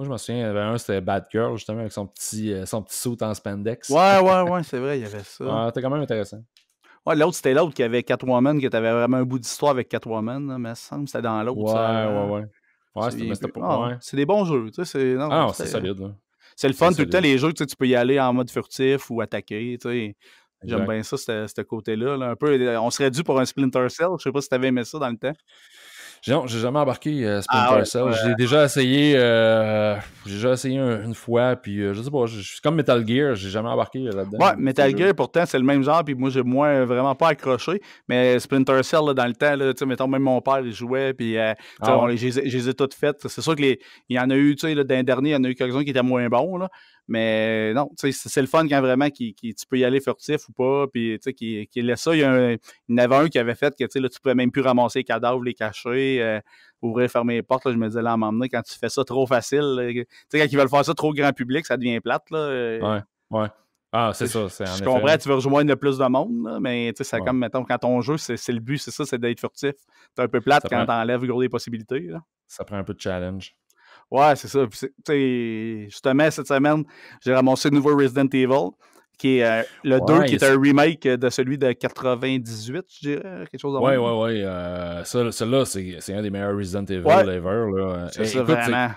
Moi, je me souviens, il y avait un, c'était Bad Girl, justement, avec son petit, euh, son petit saut en spandex. Ouais, ouais, ouais, c'est vrai, il y avait ça. c'était quand même intéressant. Ouais, l'autre, c'était l'autre qui avait Catwoman, qui avait vraiment un bout d'histoire avec Catwoman, mais ça semble c'était dans l'autre. Ouais, euh, ouais, ouais, ah, ouais. c'était pour moi. C'est des bons jeux, tu sais. C'est... Non, ah, c'est solide. C'est le fun, tout le temps, les jeux, tu, sais, tu peux y aller en mode furtif ou attaquer, tu sais. J'aime bien ça, ce côté-là. Un peu, on serait dû pour un Splinter Cell. Je sais pas si tu avais aimé ça dans le temps. Non, j'ai jamais embarqué euh, ah Splinter Cell. Euh, j'ai déjà essayé, j'ai déjà essayé une fois, puis euh, je sais pas, je suis comme Metal Gear, j'ai jamais embarqué là-dedans. Ouais, Metal Gear, pourtant, c'est le même genre, puis moi, j'ai moins vraiment pas accroché, mais Splinter Cell, dans le temps, mettons, même mon père, jouait, puis ah, je les ai toutes faites. C'est sûr qu'il y en a eu, tu sais, l'an dernier, il y en a eu quelques-uns qui étaient moins bons, là, mais non, c'est le fun quand vraiment qui, tu peux y aller furtif ou pas. Puis, qui, qui laisse ça. Il y, en avait un qui avait fait que, tu ne pouvais même plus ramasser les cadavres, les cacher, euh, ouvrir, fermer les portes. je me disais, là, à m'emmener, quand tu fais ça trop facile, quand ils veulent faire ça trop grand public, ça devient plate, là. Euh. ouais, ouais. Ah, c'est ça. Je comprends, tu veux rejoindre le plus de monde, mais ça, comme, mettons, quand on jeu, c'est le but, c'est ça, c'est d'être furtif. t'es un peu plate quand tu enlèves gros des possibilités. Ça prend un peu de challenge. Ouais, c'est ça. Puis, justement, cette semaine, j'ai ramassé le nouveau Resident Evil, qui est euh, le 2, qui est un remake de celui de 98, je dirais, quelque chose Ouais, ouais, ouais. Euh, Celui-là, c'est un des meilleurs Resident Evil ever. Là. C'est eh, ça, vraiment.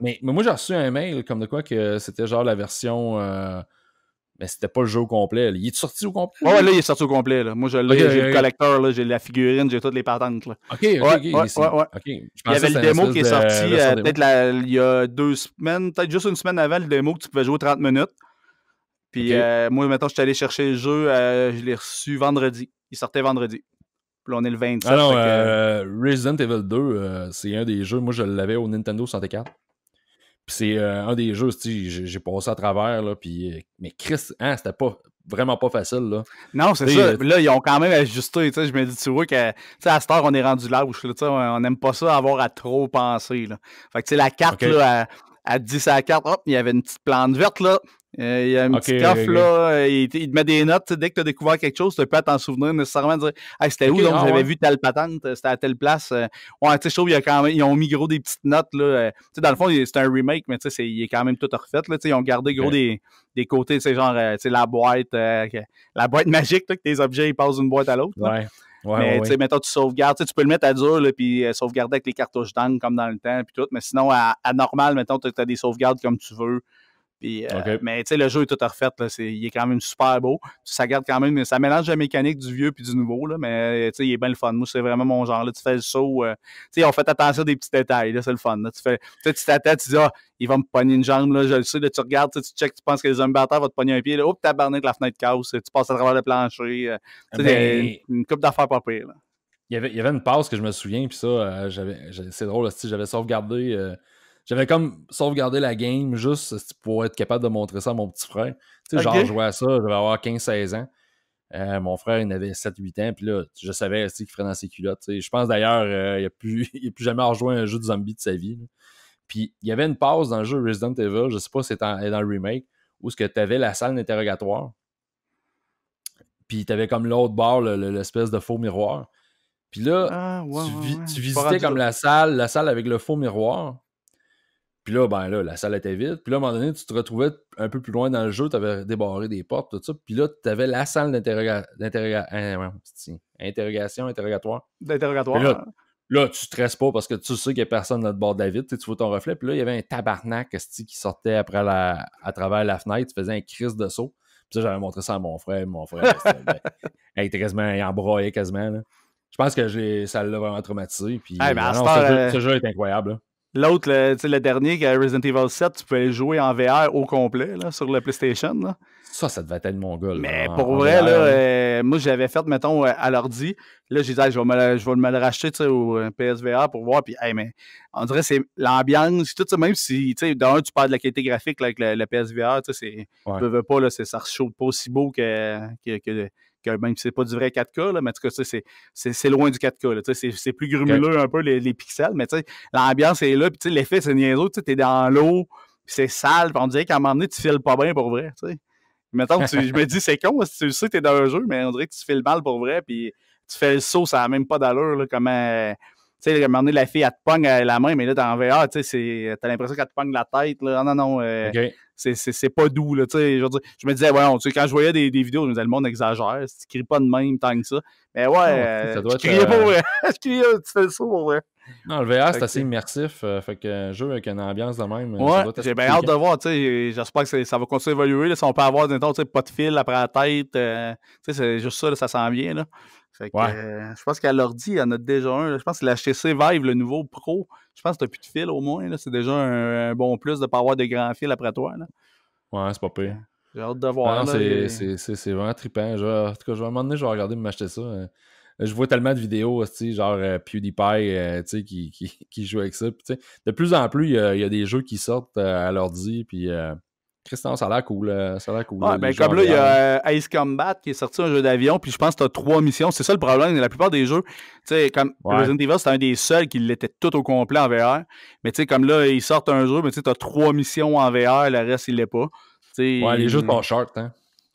Mais, mais, moi, j'ai reçu un mail comme de quoi que c'était genre la version. Euh, mais c'était pas le jeu au complet. Il est sorti au complet? Ouais, là, il est sorti au complet. Là. Moi, j'ai le collecteur, j'ai la figurine, j'ai toutes les patentes. Là. OK, OK, ouais, Il y avait le démo qui est sorti euh, euh, peut-être il y a deux semaines, peut-être juste une semaine avant le démo que tu pouvais jouer 30 minutes. Puis euh, moi, maintenant, je suis allé chercher le jeu, je l'ai reçu vendredi. Il sortait vendredi. Puis là, on est le 27. Ah Resident Evil 2, c'est un des jeux. Moi, je l'avais au Nintendo 64 c'est euh, un des jeux, j'ai passé à travers, là, puis, euh, mais Chris, hein, c'était pas vraiment pas facile. Là. Non, c'est ça. là, ils ont quand même ajusté. Je me dis, tu vois, que, à cette heure, on est rendu là où lâche. Là, on n'aime pas ça avoir à trop penser. Là. Fait que la carte, là, à, 10 à la carte, hop, il y avait une petite plante verte. là euh, il y a un petit coffre, là. Euh, il, te met des notes. Dès que tu as découvert quelque chose, tu peux pas t'en souvenir nécessairement. Dire, ah c'était où? Donc, ah, j'avais vu telle patente, c'était à telle place. Euh. Ouais, tu sais, je trouve, qu'ils ils ont mis gros des petites notes, là. Tu sais, dans le fond, c'est un remake, mais tu sais, il est quand même tout refait, là. Tu sais, ils ont gardé gros des, des côtés, genre, tu sais, la boîte, la boîte magique, que tes objets, passent d'une boîte à l'autre. mais tu sais, maintenant tu sauvegardes, tu peux le mettre à dur, et sauvegarder avec les cartouches d'angle comme dans le temps, puis tout. Mais sinon, à, normal, mettons, tu as des sauvegardes comme tu veux. Euh, mais tu sais, le jeu est tout refait. Là, il est quand même super beau. Ça garde quand même, ça mélange la mécanique du vieux puis du nouveau. Là, mais tu sais, il est bien le fun. Moi, c'est vraiment mon genre. Là, tu fais le saut. Euh, tu sais, on fait attention à des petits détails. C'est le fun. tu fais, tu t'attends, tu dis, ah, il va me pogner une jambe. Là, je le sais. Là, tu regardes, tu check, tu penses que les hommes bâtards vont te pogner un pied. Là, hop, tabarnak, la fenêtre casse. Tu passes à travers le plancher. Euh, une, coupe d'affaires pas pire. Il y, avait, il y avait une passe que je me souviens, puis ça, j'avais, c'est drôle, j'avais sauvegardé j'avais comme sauvegardé la game juste pour être capable de montrer ça à mon petit frère. Tu sais, genre, je jouais à ça, je avoir 15-16 ans. Euh, mon frère, il avait 7-8 ans, puis là, je savais qu'il ferait dans ses culottes. Je pense d'ailleurs, euh, il n'a plus, jamais rejoint un jeu de zombie de sa vie. Puis il y avait une pause dans le jeu Resident Evil, je sais pas si c'est dans le remake, où tu avais la salle d'interrogatoire, puis tu avais comme l'autre bord, l'espèce de faux miroir. Puis là, ah, tu, tu, visitais comme la salle, la salle avec le faux miroir, puis là, ben là, la salle était vide. Puis là, à un moment donné, tu te retrouvais un peu plus loin dans le jeu, tu avais débarré des portes, tout ça. Puis là, tu avais la salle d'interrogation, hein, interrogation, interrogatoire. D'interrogatoire. Là, tu stresses pas parce que tu sais qu'il n'y a personne de bord de la vide. Tu vois ton reflet. Puis là, il y avait un tabarnak qui sortait après la, à travers la fenêtre. Tu faisais un crise de saut. Puis ça, j'avais montré ça à mon frère. Mon frère, il était quasiment, il quasiment. Je pense que j'ai ça l'a vraiment traumatisé. Puis, ce, jeu, ce, jeu, est incroyable. L'autre, le, le, dernier, Resident Evil 7, tu pouvais le jouer en VR au complet là, sur le PlayStation. Là. Ça, ça devait être mon gars. Mais pour vrai, là, euh, moi, j'avais fait, mettons, euh, à l'ordi. Là, j'ai dit, je, vais me, je vais me le racheter au euh, PSVR pour voir. Puis, hey, mais on dirait c'est l'ambiance, tout même si, tu sais, d'un, tu parles de la qualité graphique là, avec le, PSVR, tu sais, c'est, veux, pas, là, ça ne pas aussi beau que, que, que que même si c'est pas du vrai 4K, là, mais en tout cas, c'est loin du 4K. C'est plus grumuleux un peu les, pixels, mais l'ambiance est là, puis l'effet, c'est niaiseux, tu es dans l'eau, c'est sale, on dirait qu'à un moment donné, tu files pas bien pour vrai. Mettons, tu, je me dis, c'est con, si tu sais que tu es dans un jeu, mais on dirait que tu files mal pour vrai, puis tu fais le saut, ça n'a même pas d'allure, comment. Tu sais, à un moment donné, la fille, à te pogne euh, la main, mais là, dans VR, tu sais, t'as l'impression qu'elle te pogne la tête. Là. Ah, non, non, non. Euh, c'est pas doux, là, tu sais. Je, me disais, ouais, sais, quand je voyais des, vidéos, je me disais, le monde exagère. Si tu cries pas de même tant que ça. Mais ouais, euh, tu cries, pas, ouais. tu fais le saut, vrai. Non, le VR, c'est assez immersif. fait que un jeu avec une ambiance de même. Ouais, j'ai bien hâte de voir. tu sais, J'espère que ça va continuer à évoluer. Là, si on peut avoir, temps, pas de fil après la tête, Tu sais, c'est juste ça, là, ça sent bien. Là. Euh, je pense qu'à l'ordi, il y en a déjà un. Je pense que l'HTC Vive, le nouveau Pro, je pense que tu plus de fil au moins. C'est déjà un, bon plus de ne pas avoir de grand fil après toi. Là. Ouais, c'est pas pire. J'ai hâte de voir. C'est vraiment trippant. en tout cas, je vais, un moment donné, je vais regarder me m'acheter ça. Euh. je vois tellement de vidéos, genre euh, PewDiePie qui, qui, qui, joue avec ça. de plus en plus, il y, a des jeux qui sortent à l'ordi, puis Christian, ça a l'air cool. Euh, ça a l'air cool. Ouais, ben comme là, il y a Ice euh, Combat qui est sorti un jeu d'avion, puis je pense que tu as trois missions. C'est ça le problème. La plupart des jeux, tu sais, comme Resident Evil, c'est un des seuls qui l'était tout au complet en VR. Mais tu sais, comme là, ils sortent un jeu, mais tu as trois missions en VR, le reste, il l'est pas. T'sais, ouais, les jeux de ton hum. short, hein.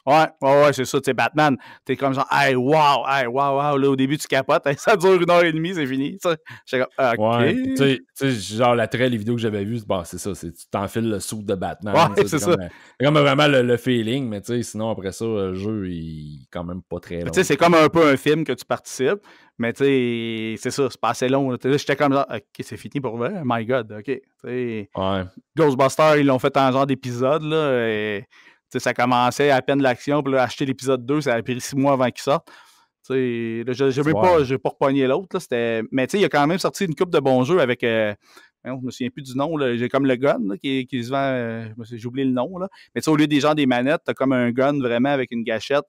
Ouais, ouais, ouais, c'est ça. Tu sais, Batman, t'es comme genre, hey, wow, hey, wow, wow. Là, au début, tu capotes. ça dure une heure et demie, c'est fini. J'étais comme, OK. tu sais, genre, la l'attrait, les vidéos que j'avais vues, bon, c'est ça. Tu t'enfiles le soupe de Batman. Ouais, c'est ça. Euh, c'est comme vraiment le, feeling, mais tu sais, sinon, après ça, le jeu, il est quand même pas très long. Tu sais, c'est comme un peu un film que tu participes, mais tu sais, c'est ça, c'est pas assez long. J'étais comme, genre, OK, c'est fini pour vrai. My God, OK. ouais. Ghostbusters, ils l'ont fait en genre d'épisode, là. Et ça commençait à peine l'action, puis là, acheter l'épisode 2, ça a pris six mois avant qu'il sorte. je ne vais pas, je pas poigner l'autre. Mais il a quand même sorti une coupe de bons jeux avec. Euh, je ne me souviens plus du nom. J'ai comme le gun qui, qui, se euh, J'ai oublié le nom. Là. Mais au lieu des gens des manettes, tu as comme un gun vraiment avec une gâchette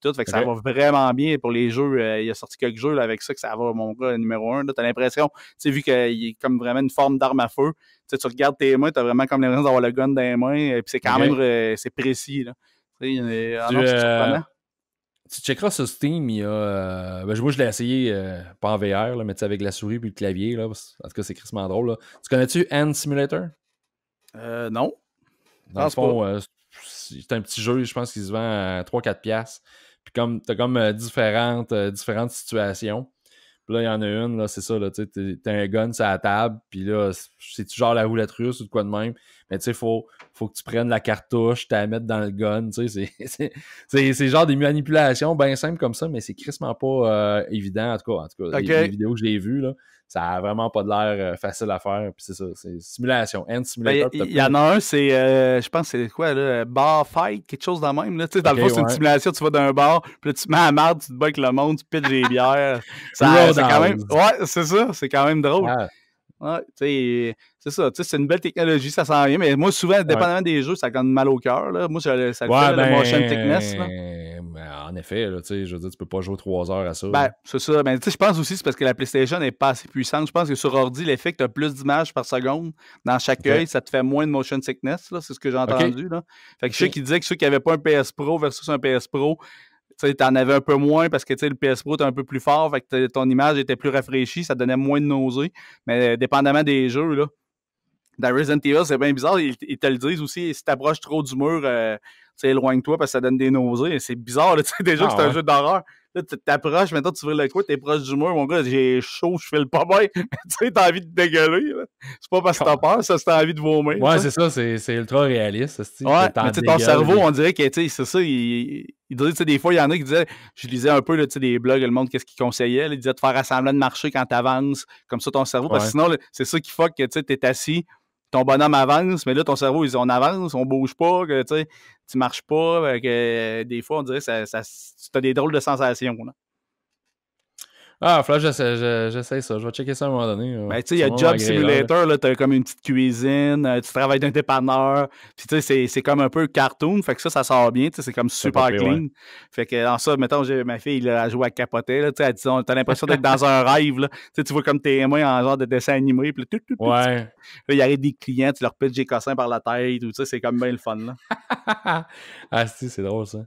tout. Fait que ça va vraiment bien pour les jeux. il euh, il a sorti quelques jeux avec ça que ça va, mon gars, numéro un. T'as l'impression, tu sais, vu qu'il est comme vraiment une forme d'arme à feu, tu regardes tes mains, t'as vraiment comme l'impression d'avoir le gun dans les mains, et euh, puis c'est quand même euh, c'est précis. tu checkeras sur Steam, il y a. Ben, moi, je l'ai essayé, pas en VR, là, mais avec la souris puis le clavier. Là, en tout cas, c'est crissement drôle. Tu connais-tu Hand Simulator Non. Dans le fond, c'est un petit jeu, je pense qu'il se vend à 3-4$. Puis comme t'as comme euh, différentes, euh, différentes situations. Puis là, il y en a une, là, c'est ça, là, tu sais, t'as un gun sur la table, puis là, c'est-tu genre la roulette russe ou de quoi de même? Mais tu sais, faut, faut que tu prennes la cartouche, tu la mettes dans le gun. Tu sais, c'est genre des manipulations bien simples comme ça, mais c'est crissement pas euh, évident. En tout cas, en tout cas les, vidéos que j'ai vues, là, ça a vraiment pas de l'air euh, facile à faire. Puis c'est ça, c'est simulation, end simulator. Il y, en a un, c'est, euh, je pense, c'est quoi, là, bar fight, quelque chose dans le même. Là. dans le fond, c'est une simulation, tu vas dans un bar, puis là, tu te mets à marde, tu te bats avec le monde, tu pètes des bières. ça, c'est quand même, ouais, c'est ça, c'est quand même drôle. Ah. Ah, c'est ça, c'est une belle technologie, ça sent rien, mais moi, souvent, dépendamment des jeux, ça donne mal au cœur. Moi, ça, ça fait, de le motion thickness. Là. Ben, ben, en effet, je veux dire, tu peux pas jouer trois heures à ça. Ben, c'est ça. Ben, je pense aussi c'est parce que la PlayStation n'est pas assez puissante. Je pense que sur ordi, l'effet que tu as plus d'images par seconde dans chaque œil, ça te fait moins de motion sickness. C'est ce que j'ai entendu. Là. Fait que je sais qu'il disaient que ceux qui n'avaient pas un PS Pro versus un PS Pro, tu en avais un peu moins parce que le PS Pro était un peu plus fort, fait que ton image était plus rafraîchie, ça donnait moins de nausées. Mais euh, dépendamment des jeux, là, dans Resident Evil, c'est bien bizarre. Ils, te le disent aussi, si t'approches trop du mur, euh, éloigne-toi parce que ça donne des nausées. C'est bizarre, là, déjà que ah, c'est un jeu d'horreur. Là, tu t'approches, maintenant tu veux le coup, t'es proche du mur, mon gars, j'ai chaud, je fais le pas bien. tu sais, t'as envie de dégueuler. C'est pas parce que t'as peur, ça, c'est t'as envie de vomir. Ouais, c'est ça, c'est ultra réaliste. Ouais, mais ton cerveau, on dirait que, tu sais, c'est ça, il, il disait, des fois, il y en a qui disaient, je lisais un peu là, des blogs, le monde, qu'est-ce qu'ils conseillaient. il disait de faire assembler de marcher quand tu avances, comme ça ton cerveau. Parce que sinon, c'est ça qui faut que tu es assis, ton bonhomme avance, mais là, ton cerveau, il on avance, on bouge pas, que tu marches pas. Que, des fois, on dirait tu as des drôles de sensations. Là. Ah, Flash, j'essaie ça. Je vais checker ça à un moment donné. Ben, tu sais, il y a Job Simulator, là, t'as comme une petite cuisine, euh, tu travailles d'un dépanneur. Puis, tu sais, c'est comme un peu cartoon. Fait que ça, ça sort bien. Tu sais, c'est comme super clean. Fait que, en ça, mettons, ma fille, elle joue à capoter. Tu sais, t'as l'impression d'être dans un rêve, là. Tu vois comme tes mains en genre de dessin animé. Puis, tout, tout, Ouais. Là, il a des clients, tu leur pètes des cossins par la tête. tu c'est comme bien le fun, là. ah, c'est drôle, ça.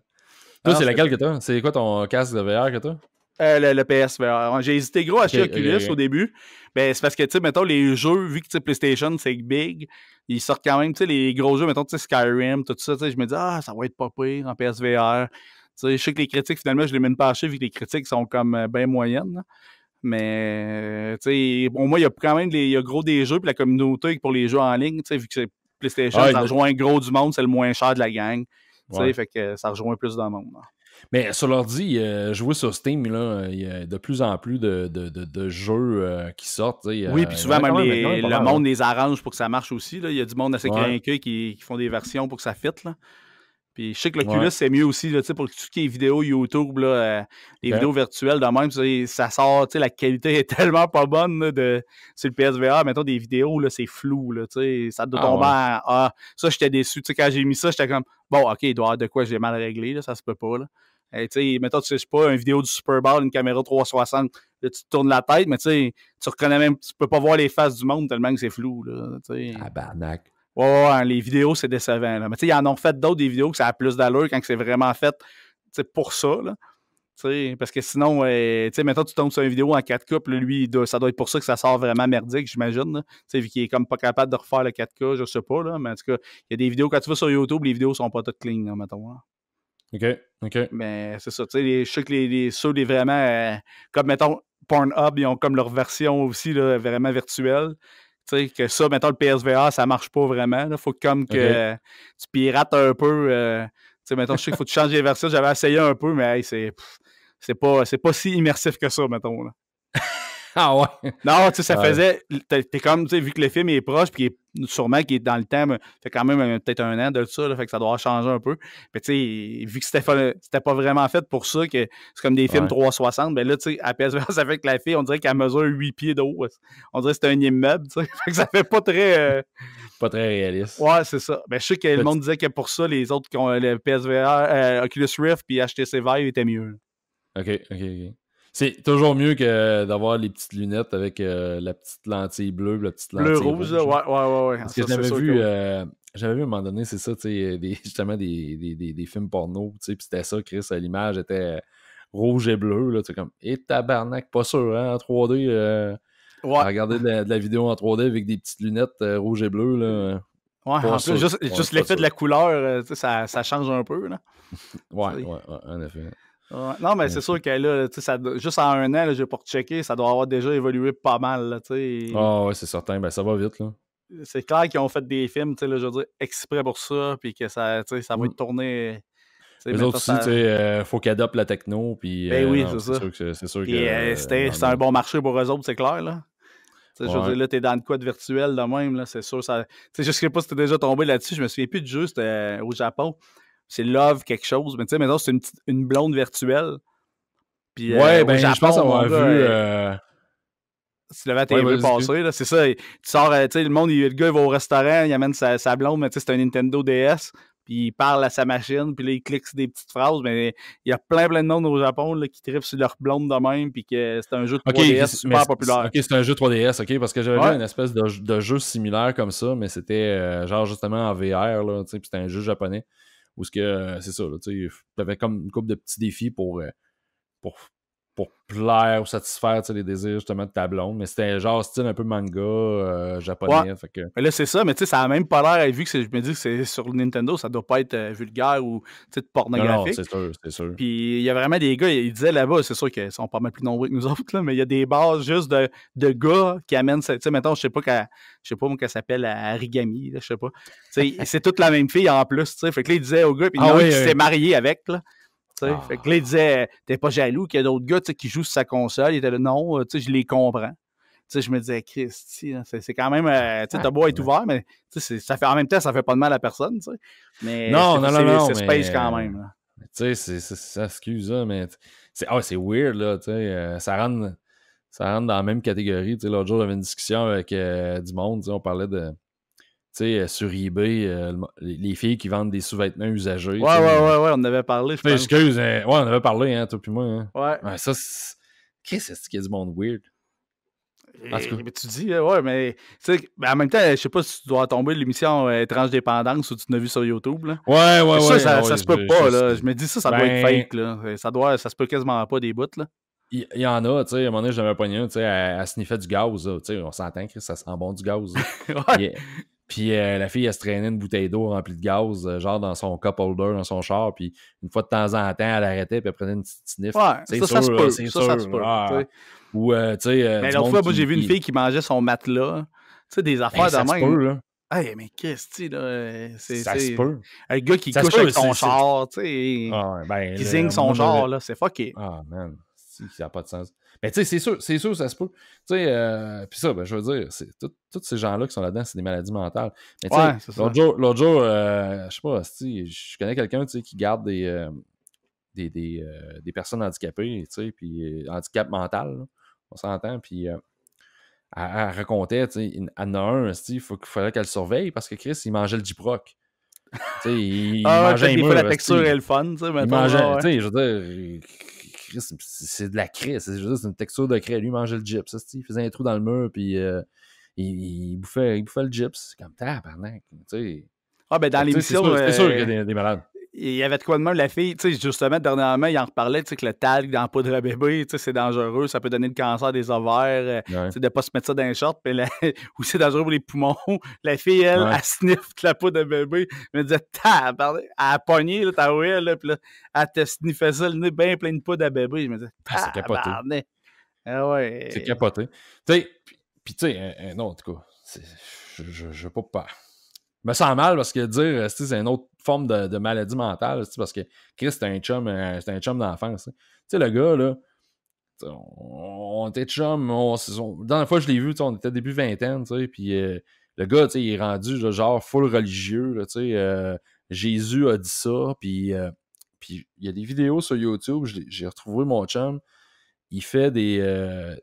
Toi, c'est laquelle que t'as? C'est quoi ton casque de VR que t'as? Euh, le, PSVR. J'ai hésité gros à acheter Oculus au début. Ben, c'est parce que, tu sais, mettons, les jeux, vu que PlayStation, c'est big, ils sortent quand même, tu sais, les gros jeux, mettons, tu sais, Skyrim, tout ça, je me dis, ah, ça va être pas pire en PSVR. Tu sais, je sais que les critiques, finalement, je les mets pas chier, vu que les critiques sont comme euh, bien moyennes. Mais, euh, tu sais, au moins, il y a quand même les, gros des jeux, puis la communauté pour les jeux en ligne, tu sais, vu que c'est PlayStation, ça rejoint gros du monde, c'est le moins cher de la gang. Tu sais, fait que ça rejoint plus de monde. Hein. Mais sur l'ordi, euh, je jouer sur Steam, là, il y a de plus en plus de, jeux euh, qui sortent. oui, euh, puis souvent, même, le monde les arrange pour que ça marche aussi. Il y a du monde assez ouais. qui, qui, font des versions pour que ça fitte. Là. Puis je sais que l'Oculus, c'est mieux aussi pour tout ce qui est vidéo YouTube, là, les vidéos virtuelles de même, ça sort, la qualité est tellement pas bonne de, sur le PSVR, mettons des vidéos, c'est flou, là, ça doit ah, tomber ah, ça j'étais déçu, quand j'ai mis ça, j'étais comme, bon, ok, il de quoi j'ai mal réglé, ça se peut pas, là tu sais, mettons, tu sais pas, une vidéo du Super Bowl, une caméra 360, tu te tournes la tête, mais tu sais, tu reconnais même, tu peux pas voir les faces du monde tellement que c'est flou, là, tu sais. Ouais, les vidéos, c'est décevant, là. Mais tu sais, ils en ont fait d'autres, des vidéos que ça a plus d'allure quand c'est vraiment fait, pour ça, là. parce que sinon, tu sais, maintenant tu tombes sur une vidéo en 4K, puis lui, ça doit être pour ça que ça sort vraiment merdique, j'imagine. Tu vu qu'il est comme pas capable de refaire le 4K, je sais pas, là, mais en tout cas, il y a des vidéos, quand tu vas sur YouTube, les vidéos sont pas toutes clean, là, mettons. Hein. OK, OK. Mais c'est ça, tu sais, je sais que les, les, ceux des vraiment, euh, comme mettons Pornhub, ils ont comme leur version aussi là, vraiment virtuelle. Tu sais, que ça, mettons le PSVR, ça marche pas vraiment. Il faut comme que tu pirates un peu. Euh, tu sais, mettons, je sais qu'il faut que tu changes les versions. J'avais essayé un peu, mais c'est, c'est, pas, c'est pas si immersif que ça, mettons. ah ouais? Non, tu sais, ça faisait. T'es, comme, tu sais, vu que le film est proche, puis il est sûrement qui est dans le temps, fait quand même euh, peut-être un an de ça, fait que ça doit changer un peu. Mais tu sais, vu que c'était pas vraiment fait pour ça, que c'est comme des films 360, ben là, tu sais, à PSVR, ça fait que la fille, on dirait qu'elle mesure 8 pieds d'eau. On dirait que c'était un immeuble, tu sais. Fait que ça fait pas très. Euh, pas très réaliste. Ouais, c'est ça. mais ben, je sais que le monde disait que pour ça, les autres qui ont le PSVR, euh, Oculus Rift puis HTC Vive étaient mieux. OK, OK, OK. C'est toujours mieux que d'avoir les petites lunettes avec euh, la petite lentille bleue, la petite lentille. Bleu rouge, rouge. ouais, ouais, ouais. Parce que euh, j'avais vu, à un moment donné, c'est ça, tu sais, euh, justement des, films porno, tu puis c'était ça, Chris, l'image était rouge et bleu, là, tu sais, comme, et eh, tabarnak, pas sûr, hein, en 3D. ouais. Regarder de la, vidéo en 3D avec des petites lunettes rouge et bleu là. Ouais, juste, juste l'effet de la couleur, ça, change un peu, là. ouais, ouais, en effet. Non, mais, c'est sûr que là, ça, juste en un an, j'ai pas checker, ça doit avoir déjà évolué pas mal. Ah sais. oh, ouais, c'est certain, ben, ça va vite. Là. C'est clair qu'ils ont fait des films, là, je veux dire, exprès pour ça, puis que ça, ça va être tourné. Mais autres aussi, il euh, faut qu'ils adoptent la techno. Puis, ben euh, oui, c'est C'est sûr que. Euh, c'était un bon marché pour eux autres, c'est clair. Là. Je veux dire, là, t'es dans le quad virtuel de même, là, c'est sûr. Ça... Je sais pas si t'es déjà tombé là-dessus, je me souviens plus du jeu, c'était au Japon c'est love quelque chose. Mais tu sais, maintenant, c'est une, blonde virtuelle. Puis, euh, ouais, ben, je pense avoir vu. Euh... Tu euh, l'avais à TV passer, c'est ça. Tu sors, euh, tu sais, le monde, il, le gars, il va au restaurant, il amène sa, blonde, mais tu sais, c'est un Nintendo DS, puis il parle à sa machine, puis là, il clique sur des petites phrases, mais il y a plein, plein de monde au Japon qui trippent sur leur blonde de même, puis que c'est un jeu de 3DS super populaire. Ok, c'est un jeu 3DS, ok, parce que j'avais vu une espèce de, jeu similaire comme ça, mais c'était genre justement en VR, là, tu sais, puis c'était un jeu japonais. Où ce que, euh, c'est ça, tu avais comme une couple de petits défis pour, euh, pour pour plaire ou satisfaire les désirs justement de ta blonde. Mais c'était genre style un peu manga euh, japonais. Fait que... Mais là, c'est ça, mais tu sais, ça a même pas l'air, vu que je me dis que c'est sur Nintendo, ça doit pas être euh, vulgaire ou pornographique. Non, non c'est sûr, c'est sûr. Puis il y a vraiment des gars, ils disaient là-bas, c'est sûr qu'ils sont pas mal plus nombreux que nous autres, là, mais il y a des bases juste de, de gars qui amènent, tu sais, mettons, je sais pas, je sais pas comment qu'elle s'appelle euh, Arigami, je sais pas. c'est toute la même fille en plus, tu sais. Fait que là, ils disaient au gars, puis ah, s'est marié avec, là. Ah. Fait que là, il disait, t'es pas jaloux qu'il y a d'autres gars qui jouent sur sa console. Il était là, non, euh, je les comprends. sais, je me disais, Christ, hein, c'est quand même. Euh, tu sais, beau être ouvert, mais ça fait, en même temps, ça fait pas de mal à personne. T'sais. Mais non, non, non, non. C'est space quand euh, même. Tu sais, ça excuse, là, mais c'est ah, c'est weird. Là, sais, ça, rentre, ça rentre dans la même catégorie. L'autre jour, j'avais une discussion avec du monde. On parlait de tu sais, euh, sur eBay, euh, les filles qui vendent des sous-vêtements usagés. Ouais, ouais, ouais, on en avait parlé, Excuse, hein, ouais, on en avait parlé, hein, toi puis moi. Hein. Ouais. Mais Ça, qu'est-ce qu'il y a du monde weird? Eh, mais tu dis, euh, ouais, mais, mais en même temps, je sais pas si tu dois tomber l'émission Étrange Dépendance ou tu l'as vu sur YouTube. Là. Ouais, ouais, ouais. Ça, ça, se peut pas, là. Je me dis, ça, ça doit être ben fake, là. Ça, doit, ça se peut quasiment pas des bouts, là. Il y, en a, tu sais, à un moment donné, j'avais pas tu sais, à, du gaz, tu sais, on s'entend que ça sent bon du gaz. ouais. Puis euh, la fille, elle se traînait une bouteille d'eau remplie de gaz, euh, genre dans son cup holder, dans son char. Puis une fois de temps en temps, elle arrêtait puis elle prenait une petite sniff. Ouais, c'est ça, ça se peut. Ça, se peut. Ou, tu sais. Euh, mais l'autre fois, moi, j'ai vu une fille qui mangeait son matelas. Tu sais, des ben, affaires ben, de ça se Peut, là. Hey, mais qu'est-ce sais, là? C'est, ça se peut. Un gars qui couche avec son char, tu sais. Ah, ben, qui zigne son char, là. C'est fucké. Ah, man. Ça n'a pas de sens. Mais tu sais, c'est sûr, c'est sûr, ça se peut. Tu sais, euh, puis ça, ben, je veux dire, c'est, tous ces gens-là qui sont là-dedans, c'est des maladies mentales. Mais tu sais, l'autre jour, euh, je sais pas, je connais quelqu'un qui garde des, euh, des, des, des, personnes handicapées, tu sais, puis handicap mental, on s'entend, puis elle, racontait, tu sais, il en a un, il fallait qu'elle surveille parce que Chris, il mangeait le Giproc. il, ah, il mangeait des fois, la texture est le fun, tu sais, maintenant. mangeait, tu sais, je veux dire, c'est de la crise c'est juste une texture de craie. Lui, il mangeait le gyps. Il faisait un trou dans le mur, puis euh, il, bouffait, il bouffait le gyps. Comme tabarnak. Tu sais. Ah, ben dans l'émission. C'est sûr, qu'il y a euh, des malades il y avait de quoi de même, la fille, tu sais, justement, dernièrement, il en reparlait, tu sais, que le talc dans la de la bébé, tu sais, c'est dangereux, ça peut donner le cancer des ovaires, euh, tu sais, de pas se mettre ça dans les shorts, puis là, ou c'est dangereux pour les poumons. La fille, elle, elle, sniffe la poudre de bébé, elle me disait, t'as, elle a pogné, là, t'as oué, là, puis là, elle te sniffait ça, le nez bien plein de poudre la bébé, je me disais, ah, c'est capoté. Ah ouais. C'est capoté. Tu sais, puis tu sais, un autre non, en tout cas, je, je, peux pas mais me sens mal parce que dire, euh, c'est une autre forme de, maladie mentale, parce que Chris, c'est un chum, euh, c'est un chum d'enfance. Hein. Tu sais, le gars, là, on, était chum, La dernière dans fois que je l'ai vu, on était début vingtaine, tu sais, puis euh, le gars, il est rendu genre full religieux, tu sais, Jésus a dit ça, puis puis il y a des vidéos sur YouTube, j'ai retrouvé mon chum, il fait des,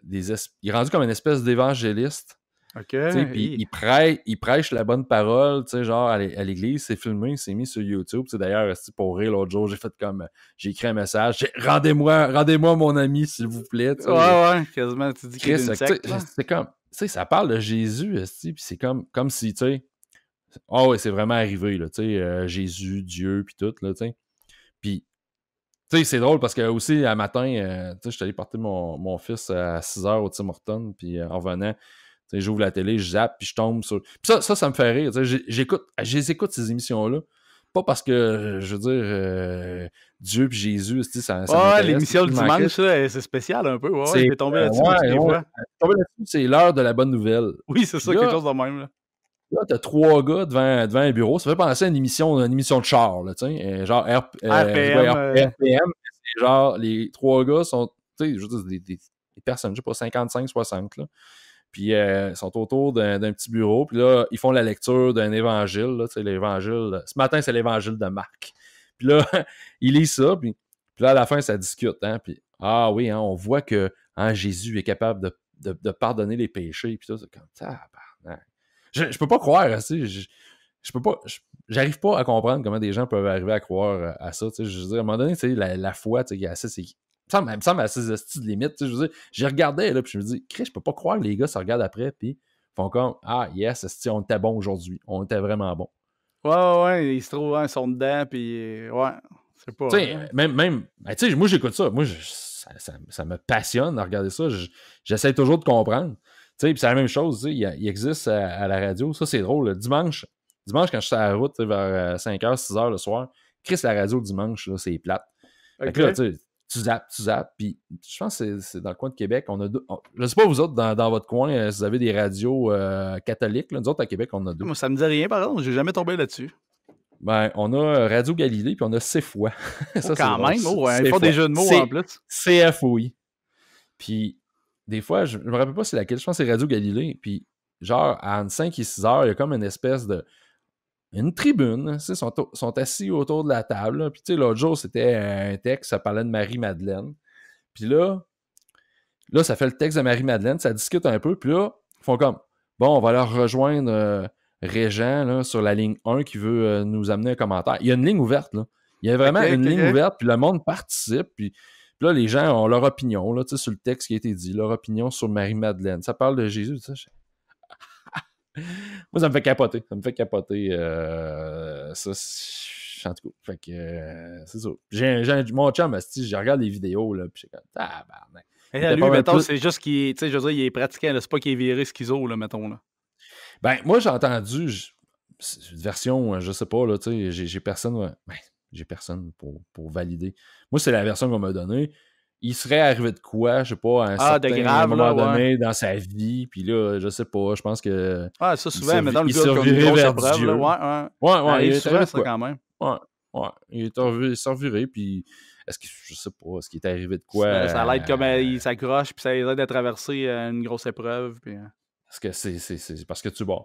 des il est rendu comme une espèce d'évangéliste, Okay. Puis il, prêche, la bonne parole, tu sais genre à l'église, c'est filmé, c'est mis sur YouTube. D'ailleurs, pour rire, l'autre jour, j'ai fait comme j'ai écrit un message Rendez-moi, rendez-moi mon ami, s'il vous plaît. Ouais, ouais, quasiment tu dis qu'il C'est comme tu ça parle de Jésus, puis c'est comme, comme si tu sais. Ah oh, ouais, c'est vraiment arrivé, là, tu sais, euh, Jésus, Dieu, puis tout, là, tu sais. Puis, tu sais, c'est drôle parce que aussi, à matin, euh, tu sais, je suis allé porter mon, fils à 6h au Tim Horton, puis euh, en revenant, J'ouvre la télé, je zappe, puis je tombe sur. Puis ça, ça, ça me fait rire. J'écoute, je les écoute, ces émissions-là. Pas parce que, euh, je veux dire, euh, Dieu puis Jésus, ça, ça l'émission du dimanche, c'est spécial un peu. Ouais, c'est tombé là-dessus. c'est l'heure de la bonne nouvelle. Oui, c'est ça, quelque chose de même. Là. Là, t'as trois gars devant, devant un bureau. Ça fait penser à une émission, une émission de char, là, euh, genre RPM. genre, les trois gars sont, tu sais, je veux dire, des, des, personnes, je sais pas, 55, 60, là. Puis euh, ils sont autour d'un petit bureau. Puis là, ils font la lecture d'un évangile. l'évangile. Ce matin, c'est l'évangile de Marc. Puis là, ils lisent ça. Puis, là, à la fin, ça discute. Hein. puis, ah oui, hein, on voit que hein, Jésus est capable de, pardonner les péchés. Puis ça, c'est comme, ah, Je, ne peux pas croire. Tu sais, je, n'arrive peux pas. J'arrive pas à comprendre comment des gens peuvent arriver à croire à ça. je veux dire, à un moment donné, tu sais, la, foi, tu sais, c'est ça me semble à ses astuces limites. Je regardais j'ai regardé, là, puis je me dis, Chris, je peux pas croire que les gars se regardent après, puis font comme, ah, yes, on était bon aujourd'hui. On était vraiment bon. Ouais, ouais, ils se trouvent, un hein, ils dedans, puis euh, ouais, c'est pas. Tu même, moi, j'écoute ça. Moi, ça, me passionne de regarder ça. J'essaie toujours de comprendre. c'est la même chose, il, existe à, la radio. Ça, c'est drôle. dimanche, dimanche, quand je suis à la route, vers 5h, euh, 6h le soir, Chris, la radio dimanche, c'est plate tu zappes, tu zappes. Puis je pense que c'est dans le coin de Québec. On a je ne sais pas, vous autres, dans, votre coin, euh, vous avez des radios euh, catholiques. nous autres, à Québec, on a deux. ça ne me dit rien, par exemple. Je n'ai jamais tombé là-dessus. Ben, on a euh, Radio Galilée, puis on a CFOI. ça, oh, quand même, oh, il des jeux de mots en plus. CFOI. Puis, des fois, je ne me rappelle pas c'est laquelle, je pense que c'est Radio Galilée. Puis, genre, à 5 et 6 heures, il y a comme une espèce de une tribune, ils sont, sont, assis autour de la table. Puis, tu sais, l'autre jour, c'était un texte, ça parlait de Marie-Madeleine. Puis là, là, ça fait le texte de Marie-Madeleine, ça discute un peu. Puis là, ils font comme, bon, on va leur rejoindre euh, Régent sur la ligne 1 qui veut euh, nous amener un commentaire. Il y a une ligne ouverte, là. Il y a vraiment une ligne ouverte, puis le monde participe. Puis, là, les gens ont leur opinion, là, sur le texte qui a été dit, leur opinion sur Marie-Madeleine. Ça parle de Jésus, tu sais. Moi, ça me fait capoter. Ça me fait capoter. Euh, ça, en tout cas, fait que euh, c'est ça. J'ai, mon chum, je regarde les vidéos, là, puis je suis comme, tabarnak. lui, mettons, c'est juste qu'il, tu sais, je veux dire, il est pratiquant, c'est pas qu'il est viré schizo, là, mettons, là. Ben, moi, j'ai entendu, une version, euh, je sais pas, là, tu sais, j'ai, personne, ben, j'ai personne pour, pour, valider. Moi, c'est la version qu'on m'a donnée il serait arrivé de quoi, je sais pas, à un ah, certain moment donné dans sa vie, puis là, je sais pas, je pense que... Ah, ça souvent, mais dans le gars qui vers épreuve, Là, ouais, ouais, ouais, ouais il, est souvent, ça, quand même. Ouais, ouais, il est serviré, puis est-ce que, je sais pas, est-ce qu'il est arrivé de quoi... Ça, a l'air comme euh, il s'accroche, puis ça l'aide à traverser euh, une grosse épreuve, puis... Euh. Est-ce que c'est, parce que tu... Bon,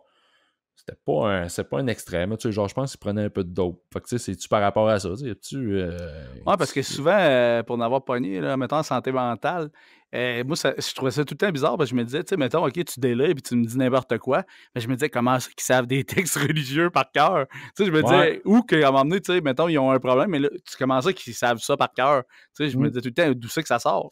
c'était pas un, c'est pas un extrême. Tu genre, je pense qu'il prenait un peu de dope. Fait que, tu sais, c'est-tu par rapport à ça? Tu euh, parce que souvent, euh, pour n'avoir pas pogné, là, mettons, santé mentale, euh, moi, je trouvais ça tout le temps bizarre parce que je me disais, tu sais, mettons, OK, tu délais et tu me dis n'importe quoi. Mais je me disais, comment ça qu'ils savent des textes religieux par cœur? Tu je me disais, où ou qu'à un moment donné, tu sais, mettons, ils ont un problème, mais là, tu commences à qu'ils savent ça par cœur. je me mmh. disais tout le temps, d'où c'est que ça sort?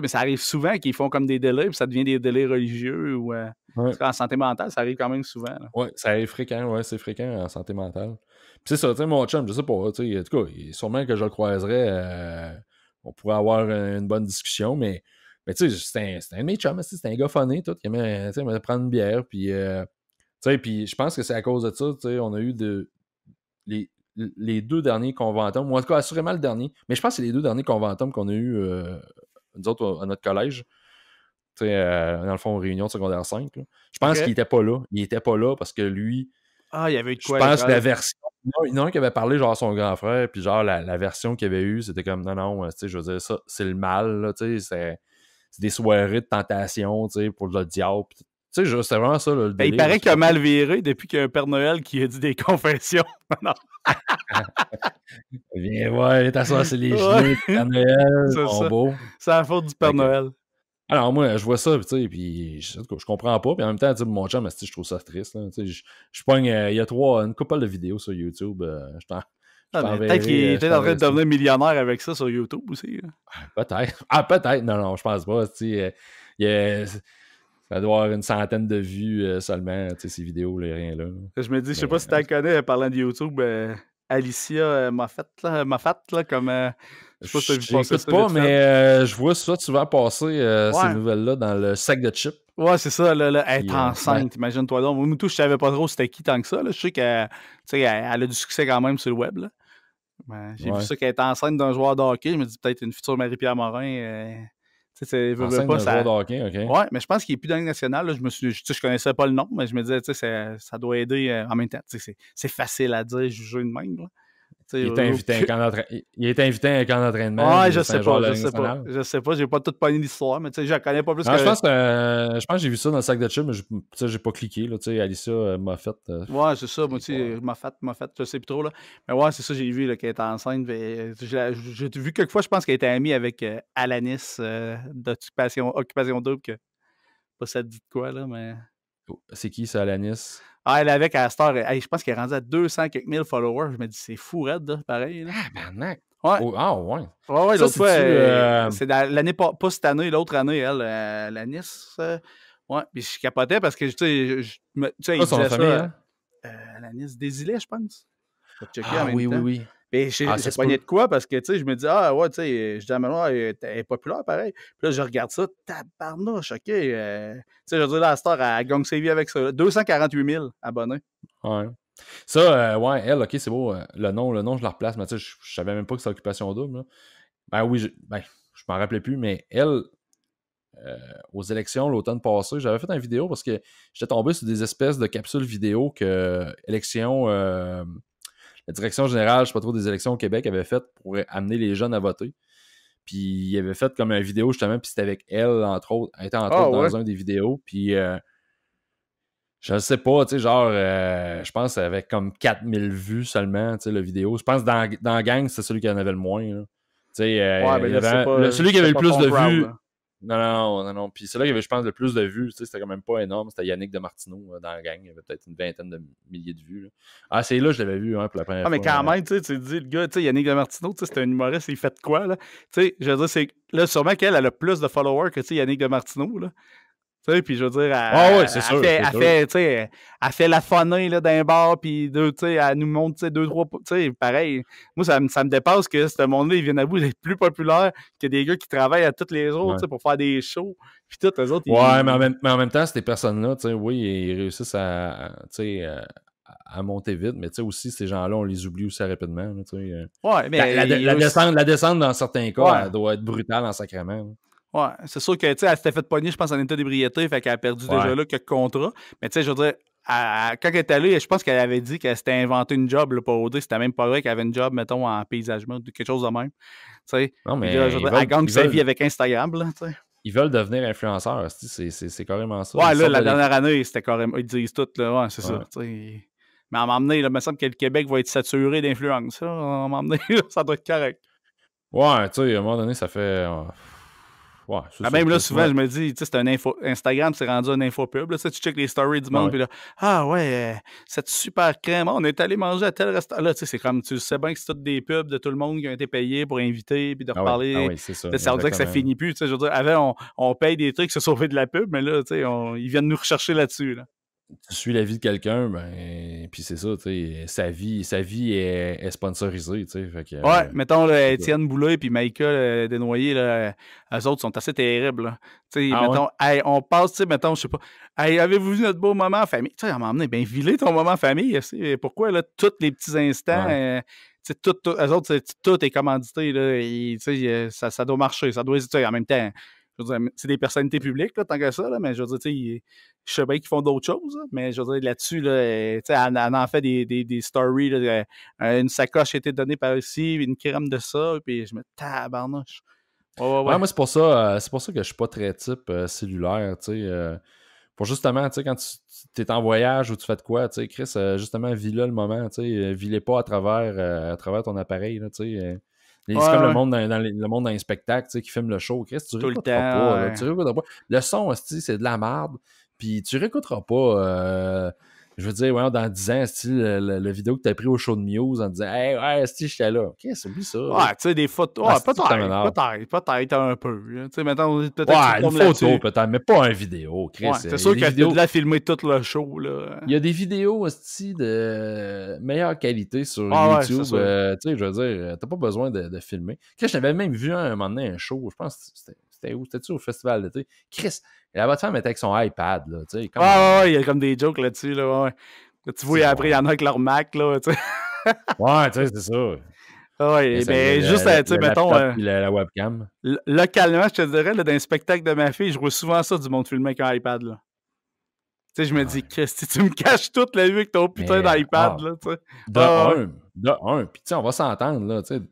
mais ça arrive souvent qu'ils font comme des délais, puis ça devient des délais religieux ou euh, en santé mentale, ça arrive quand même souvent. Oui, ça arrive fréquent, ouais, c'est fréquent en santé mentale. Puis c'est ça, tu sais, mon chum, je sais pas, tu sais, en tout cas, sûrement que je le croiserais, euh, on pourrait avoir une bonne discussion, mais, mais tu sais, c'est un, un de mes chums, c'est un gars funny, tout, qui aimait, aimait prendre une bière, puis, euh, tu sais, puis je pense que c'est à cause de ça, tu sais, on a eu de, les, les deux derniers conventums, ou en tout cas, assurément le dernier, mais je pense que c'est les deux derniers conventums qu'on a eu nous autres, à notre collège. sais, euh, dans le fond, réunion de secondaire 5. Je pense qu'il n'était pas là. Il était pas là parce que lui. Ah, il y avait eu quoi. Je pense la version. Il y en a qui avait parlé, genre, à son grand frère, puis genre, la, version qu'il avait eue, c'était comme, non, non, euh, tu sais, je veux dire, ça, c'est le mal, tu sais, c'est des soirées de tentation, tu sais, pour le diable, tu sais, c'était vraiment ça Il paraît qu'il a mal viré depuis qu'il y a un Père Noël qui a dit des confessions. Viens voir, il est c'est les genoux, Père Noël, c'est beau. C'est la faute du Père Noël. Alors, moi, je vois ça, tu sais, puis je, comprends pas. Puis en même temps, tu mon chum, je trouve ça triste. je, je pogne, euh, il y a trois, une couple de vidéos sur YouTube. Euh, ah, peut-être qu'il euh, est en train de devenir millionnaire avec ça sur YouTube aussi. Hein. Ah, peut-être. Ah, peut-être. Non, non, je pense pas. Tu sais, a... Ça doit avoir une centaine de vues euh, seulement, ces vidéos, les rien là. Je me dis, je sais pas si tu la hein. connais, parlant de YouTube, euh, Alicia euh, Moffat, là, là, comme. je sais pas si mais je vois ça souvent passer, ces nouvelles-là, dans le sac de chips. Ouais, c'est ça, là, elle est enceinte, imagine-toi donc. tout, je savais pas trop c'était qui tant que ça. Là. Je sais qu'elle elle a du succès quand même sur le web. Ben, j'ai vu ça qu'elle est enceinte d'un joueur de hockey. Je me dis peut-être une future Marie-Pierre Morin tu sais, veut, pas. Ouais, mais je pense qu'il est plus dans la nationale. Là. Je me suis, je, connaissais pas le nom, mais je me disais, tu sais, ça doit aider euh, en même temps. Tu sais, c'est facile à dire, juger de même. Il est, invité à un camp d'entraînement. Ouais, je sais, pas, je sais pas, je sais pas. Je pas, j'ai pas tout pogné l'histoire, mais tu sais, je la connais pas plus ah, que... Euh, je pense que, je pense j'ai vu ça dans le sac de chips, mais je j'ai pas cliqué. Là, Alissa euh, m'a fait. Euh, ouais, c'est ça. Moi, tu sais, m'a fait, m'a fait, je sais plus trop. Là. Mais ouais, c'est ça, j'ai vu qu'elle était enceinte. J'ai vu quelquefois, je pense qu'elle était amie avec Alanis d'Occupation Occupation Double, que pas ça te dit de quoi, là, mais. Oh, c'est qui ça, Alanis? Ah, elle avait, avec Star. Euh, je pense qu'elle est rendue à 200 quelques mille followers. Je me dis, c'est fou, Red, pareil. Ah, ben, mec. Ouais. Oh, ah, ouais. Ouais, l'autre euh, euh, C'est l'année, pas, cette année, l'autre année, elle, la Nice. ouais, puis je capotais parce que, tu sais, je me. Tu sais, il je ça. Famille, hein? la Nice Désilet, je pense. Ah oui, oui, oui. Mais ah, j'ai ah, de quoi parce que tu sais, je me dis, ah ouais, tu sais, je dis à est populaire pareil. Puis là, je regarde ça, tabarnouche, ok. Euh, tu sais, je veux la star, à Gong avec ça. 248 000 abonnés. Ouais. Ça, euh, ouais, elle, ok, c'est beau. Euh, le nom, le nom, je la replace, mais tu sais, je, ne savais même pas que c'était occupation double. Ben oui, je, ben, je m'en rappelais plus, mais elle, aux élections l'automne passé, j'avais fait une vidéo parce que j'étais tombé sur des espèces de capsules vidéo que élections la direction générale, je sais pas trop, des élections au Québec avait fait pour amener les jeunes à voter. Puis il avait fait comme une vidéo justement, puis c'était avec elle, entre autres. Elle était entre ah, autres dans un des vidéos. Puis euh, je je sais pas, tu sais, genre, euh, je pense avait comme 4000 vues seulement, tu sais, la vidéo. Je pense que dans, dans Gang, c'est celui qui en avait le moins. Tu sais, celui qui avait le plus de vues. Non, non, non, non. Puis c'est là qu'il y avait, je pense, le plus de vues. Tu sais, c'était quand même pas énorme. C'était Yannick de Martineau euh, dans la gang. Il y avait peut-être une vingtaine de milliers de vues. Ah, c'est là que je l'avais vu hein, pour la première fois. Ah, mais quand même, tu sais, tu dis, le gars, tu sais, Yannick de Martineau, tu sais, c'est un humoriste, il fait de quoi, là? Tu sais, je veux dire, c'est là, sûrement qu'elle, a le plus de followers que, tu sais, Yannick de Martineau, là. Tu sais, puis je veux dire, elle, fait, la phonée, d'un bar, puis deux, tu elle nous montre, deux, trois, tu pareil. Moi, ça, me dépasse que ce monde-là, ils viennent à bout sont plus populaires que des gars qui travaillent à toutes les autres pour faire des shows, puis toutes autres. Ouais, mais en, même, temps, ces personnes-là, oui, ils réussissent à, à, monter vite, mais tu aussi, ces gens-là, on les oublie aussi rapidement, tu mais... La, descente, dans certains cas, doit être brutale en sacrement. Ouais, c'est sûr que, tu elle s'était fait pogner, je pense, en état d'ébriété, fait qu'elle a perdu déjà là quelques contrats. Mais tu sais, je veux dire, quand elle est allée, je pense qu'elle avait dit qu'elle s'était inventé une job là, pour OD. C'était même pas vrai qu'elle avait une job, mettons, en paysagement ou quelque chose de même. non, mais elle gagne sa vie avec Instagram. Là, ils veulent devenir influenceurs. C'est carrément ça. Ouais, là, la dernière année, c'était carrément. Ils disent tout, là. Ouais, c'est ouais. ça. Mais à donné il me semble que le Québec va être saturé d'influence. À un moment donné, ça doit être correct. Ouais, tu sais, à un moment donné, ça fait. Ouais, ah, même là, souvent, je me dis, c'est un info, Instagram, c'est rendu un pub Là, tu check les stories du monde, puis là, ah ouais, euh, cette super crème, on est allé manger à tel restaurant. Là, tu sais c'est comme, tu sais bien que c'est toutes des pubs de tout le monde qui ont été payés pour inviter, puis de ah ah reparler. c'est ça. veut dire que ça finit plus. Je veux dire, avant, on, paye des trucs, se sauver de la pub, mais là, sais ils viennent nous rechercher là-dessus. là dessus tu suis la vie de quelqu'un, ben, puis c'est ça, tu sais, sa vie, sa vie est, sponsorisée, tu sais. ouais, euh, mettons là, Étienne Boulay puis Michael Desnoyers, là, eux autres sont assez terribles, Tu sais, ah mettons, on passe, tu sais, mettons, je sais pas, avez-vous vu notre beau moment en famille? Tu sais, on m'a emmené bien vilé ton moment en famille, pourquoi, là, tous les petits instants, euh, tu sais, tout, tout, eux autres, tout est commandité, là, euh, ça, ça doit marcher, ça doit sais en même temps je veux dire, c'est des personnalités publiques, là, tant que ça, là, mais je veux dire, je sais bien qu'ils font d'autres choses, mais je veux dire, là-dessus, là, euh, elle, elle, en fait des, stories, euh, euh, une sacoche a été donnée par ici, une crème de ça, puis je me tabarnouche. Ouais, ouais, ouais. moi, c'est pour ça, c'est pour ça que je suis pas très type cellulaire, tu sais. pour justement, tu sais, quand tu es en voyage ou tu fais de quoi, tu sais, Chris, justement, vis là le moment, tu sais, vis-les pas à travers, à travers ton appareil, tu sais. C'est comme le monde dans, les, le monde dans spectacles tu sais, qui filme le show. Chris, tu réécouteras pas, ouais. pas, Le son, c'est de la merde. Puis tu réécouteras pas euh, je veux dire, ouais dans 10 ans, le, le, vidéo que tu as pris au show de Muse en disant Hey, ouais, si j'étais là, ok, c'est lui ça. Ouais, tu sais, des photos. Ah, ouais, peut-être, peut-être, peut-être un peu. Tu sais, maintenant, peut-être. Ouais, une photo, peut-être, mais pas un vidéo, Chris. Ouais, c'est sûr que vidéos... de la filmer tout le show, là. Il y a des vidéos aussi de meilleure qualité sur ah, YouTube. Euh, tu sais, je veux dire, t'as pas besoin de, de filmer. je j'avais même vu un, un moment donné un show, je pense que c'était c'était où? C'était-tu au festival d'été? Chris, la bonne femme était avec son iPad, là, tu sais. Ah, ouais, il y a comme des jokes là-dessus, là, tu vois, après, il y en a avec leur Mac, là, tu sais. ouais, tu sais, c'est ça. Ah ouais mais juste, euh, tu sais, mettons. Euh, la, webcam. Localement, je te dirais, là, dans spectacle de ma fille, je vois souvent ça du monde filmé avec un iPad. Là. Tu sais, je me dis, Chris, tu me caches toute la vie avec ton putain d'iPad. Ah, là, tu sais. De ah, un, de un. Puis, tu sais, on va s'entendre, là, tu sais.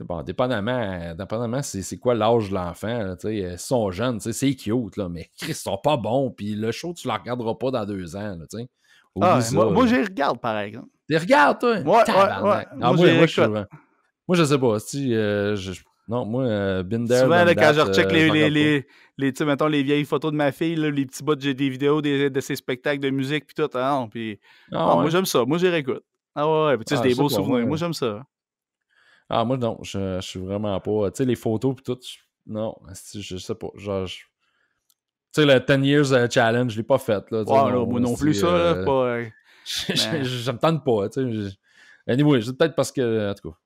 Bon, dépendamment, c'est quoi l'âge de l'enfant, ils euh, sont jeunes, c'est cute, là, mais ils sont pas bons, puis le show, tu ne le regarderas pas dans deux ans. ah, moi, moi j'y regarde, par exemple. Tu regardes, toi? Ah, moi, je, moi, sais pas. Euh, non, moi, euh, Binder. Souvent, quand je recheck les, les, les, les vieilles photos de ma fille, les petits bouts, j'ai des vidéos de ses spectacles de musique, puis tout. Hein, ah, ah, moi, j'aime ça. Moi, j'y réécoute. Ah ouais, tu sais, des beaux souvenirs. Moi, j'aime ça. Ah, moi, non, je, suis vraiment pas. Tu sais, les photos, puis tout, non, je sais pas. Genre, Tu sais, le 10 Years euh, Challenge, je l'ai pas fait. Là, non, moi non plus, ça, là, euh, pas... Euh, je, me tente pas, tu sais. Anyway, c'est peut-être parce que, en tout cas,